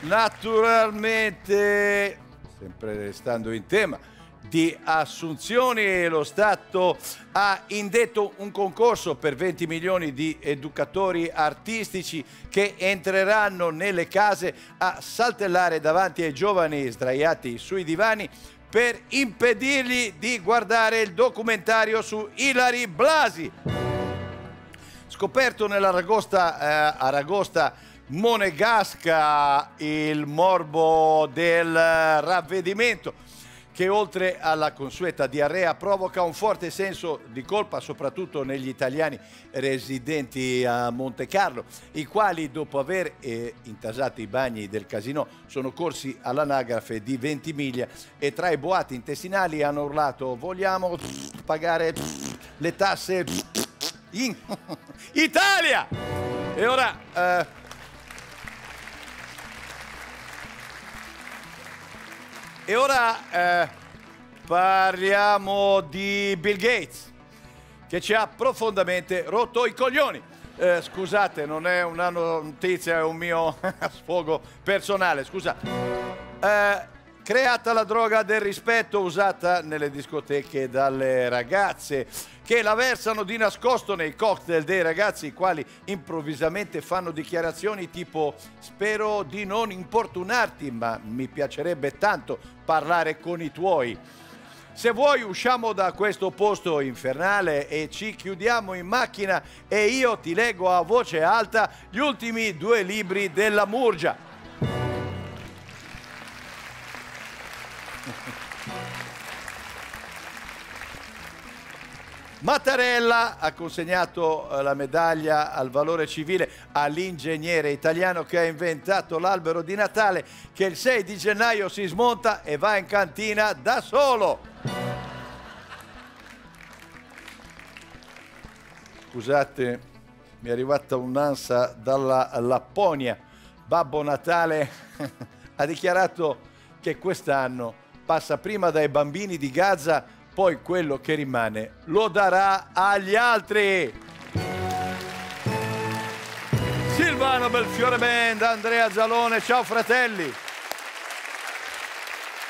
Naturalmente, sempre restando in tema, di assunzioni. Lo Stato ha indetto un concorso per 20 milioni di educatori artistici che entreranno nelle case a saltellare davanti ai giovani sdraiati sui divani per impedirgli di guardare il documentario su Ilari Blasi. Scoperto nell'Aragosta eh, Aragosta monegasca il morbo del ravvedimento che oltre alla consueta diarrea provoca un forte senso di colpa soprattutto negli italiani residenti a Monte Carlo, i quali dopo aver eh, intasato i bagni del casino sono corsi all'anagrafe di Ventimiglia e tra i boati intestinali hanno urlato vogliamo pagare le tasse in Italia! E ora... Eh, E ora eh, parliamo di Bill Gates, che ci ha profondamente rotto i coglioni. Eh, scusate, non è una notizia, è un mio sfogo personale, scusate. Eh, creata la droga del rispetto usata nelle discoteche dalle ragazze che la versano di nascosto nei cocktail dei ragazzi i quali improvvisamente fanno dichiarazioni tipo spero di non importunarti ma mi piacerebbe tanto parlare con i tuoi. Se vuoi usciamo da questo posto infernale e ci chiudiamo in macchina e io ti leggo a voce alta gli ultimi due libri della Murgia. Mattarella ha consegnato eh, la medaglia al valore civile all'ingegnere italiano che ha inventato l'albero di Natale che il 6 di gennaio si smonta e va in cantina da solo. Scusate, mi è arrivata un'ansa dalla Lapponia. Babbo Natale ha dichiarato che quest'anno passa prima dai bambini di Gaza poi quello che rimane lo darà agli altri. Silvano Belfiore Band, Andrea Zalone, ciao fratelli.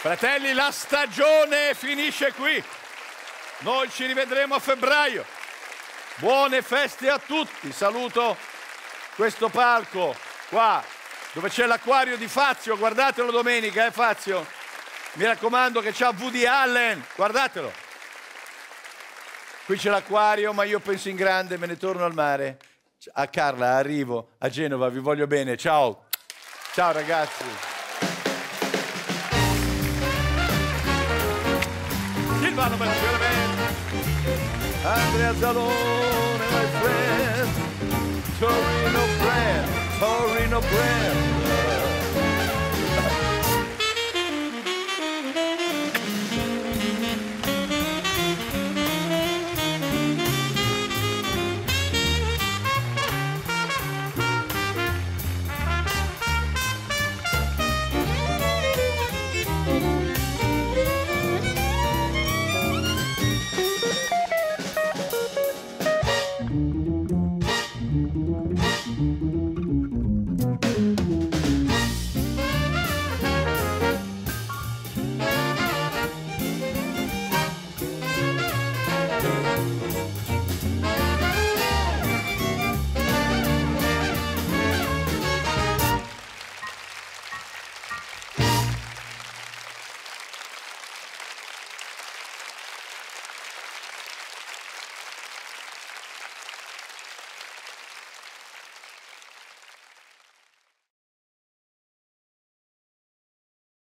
Fratelli, la stagione finisce qui. Noi ci rivedremo a febbraio. Buone feste a tutti. Saluto questo palco qua dove c'è l'acquario di Fazio. Guardatelo domenica, eh Fazio. Mi raccomando che c'ha Woody Allen, guardatelo. Qui c'è l'acquario, ma io penso in grande, me ne torno al mare. A Carla arrivo, a Genova, vi voglio bene, ciao. Ciao ragazzi. Silvano Marcellamento, Andrea Zalone, my friend, Torino friend, Torino friend.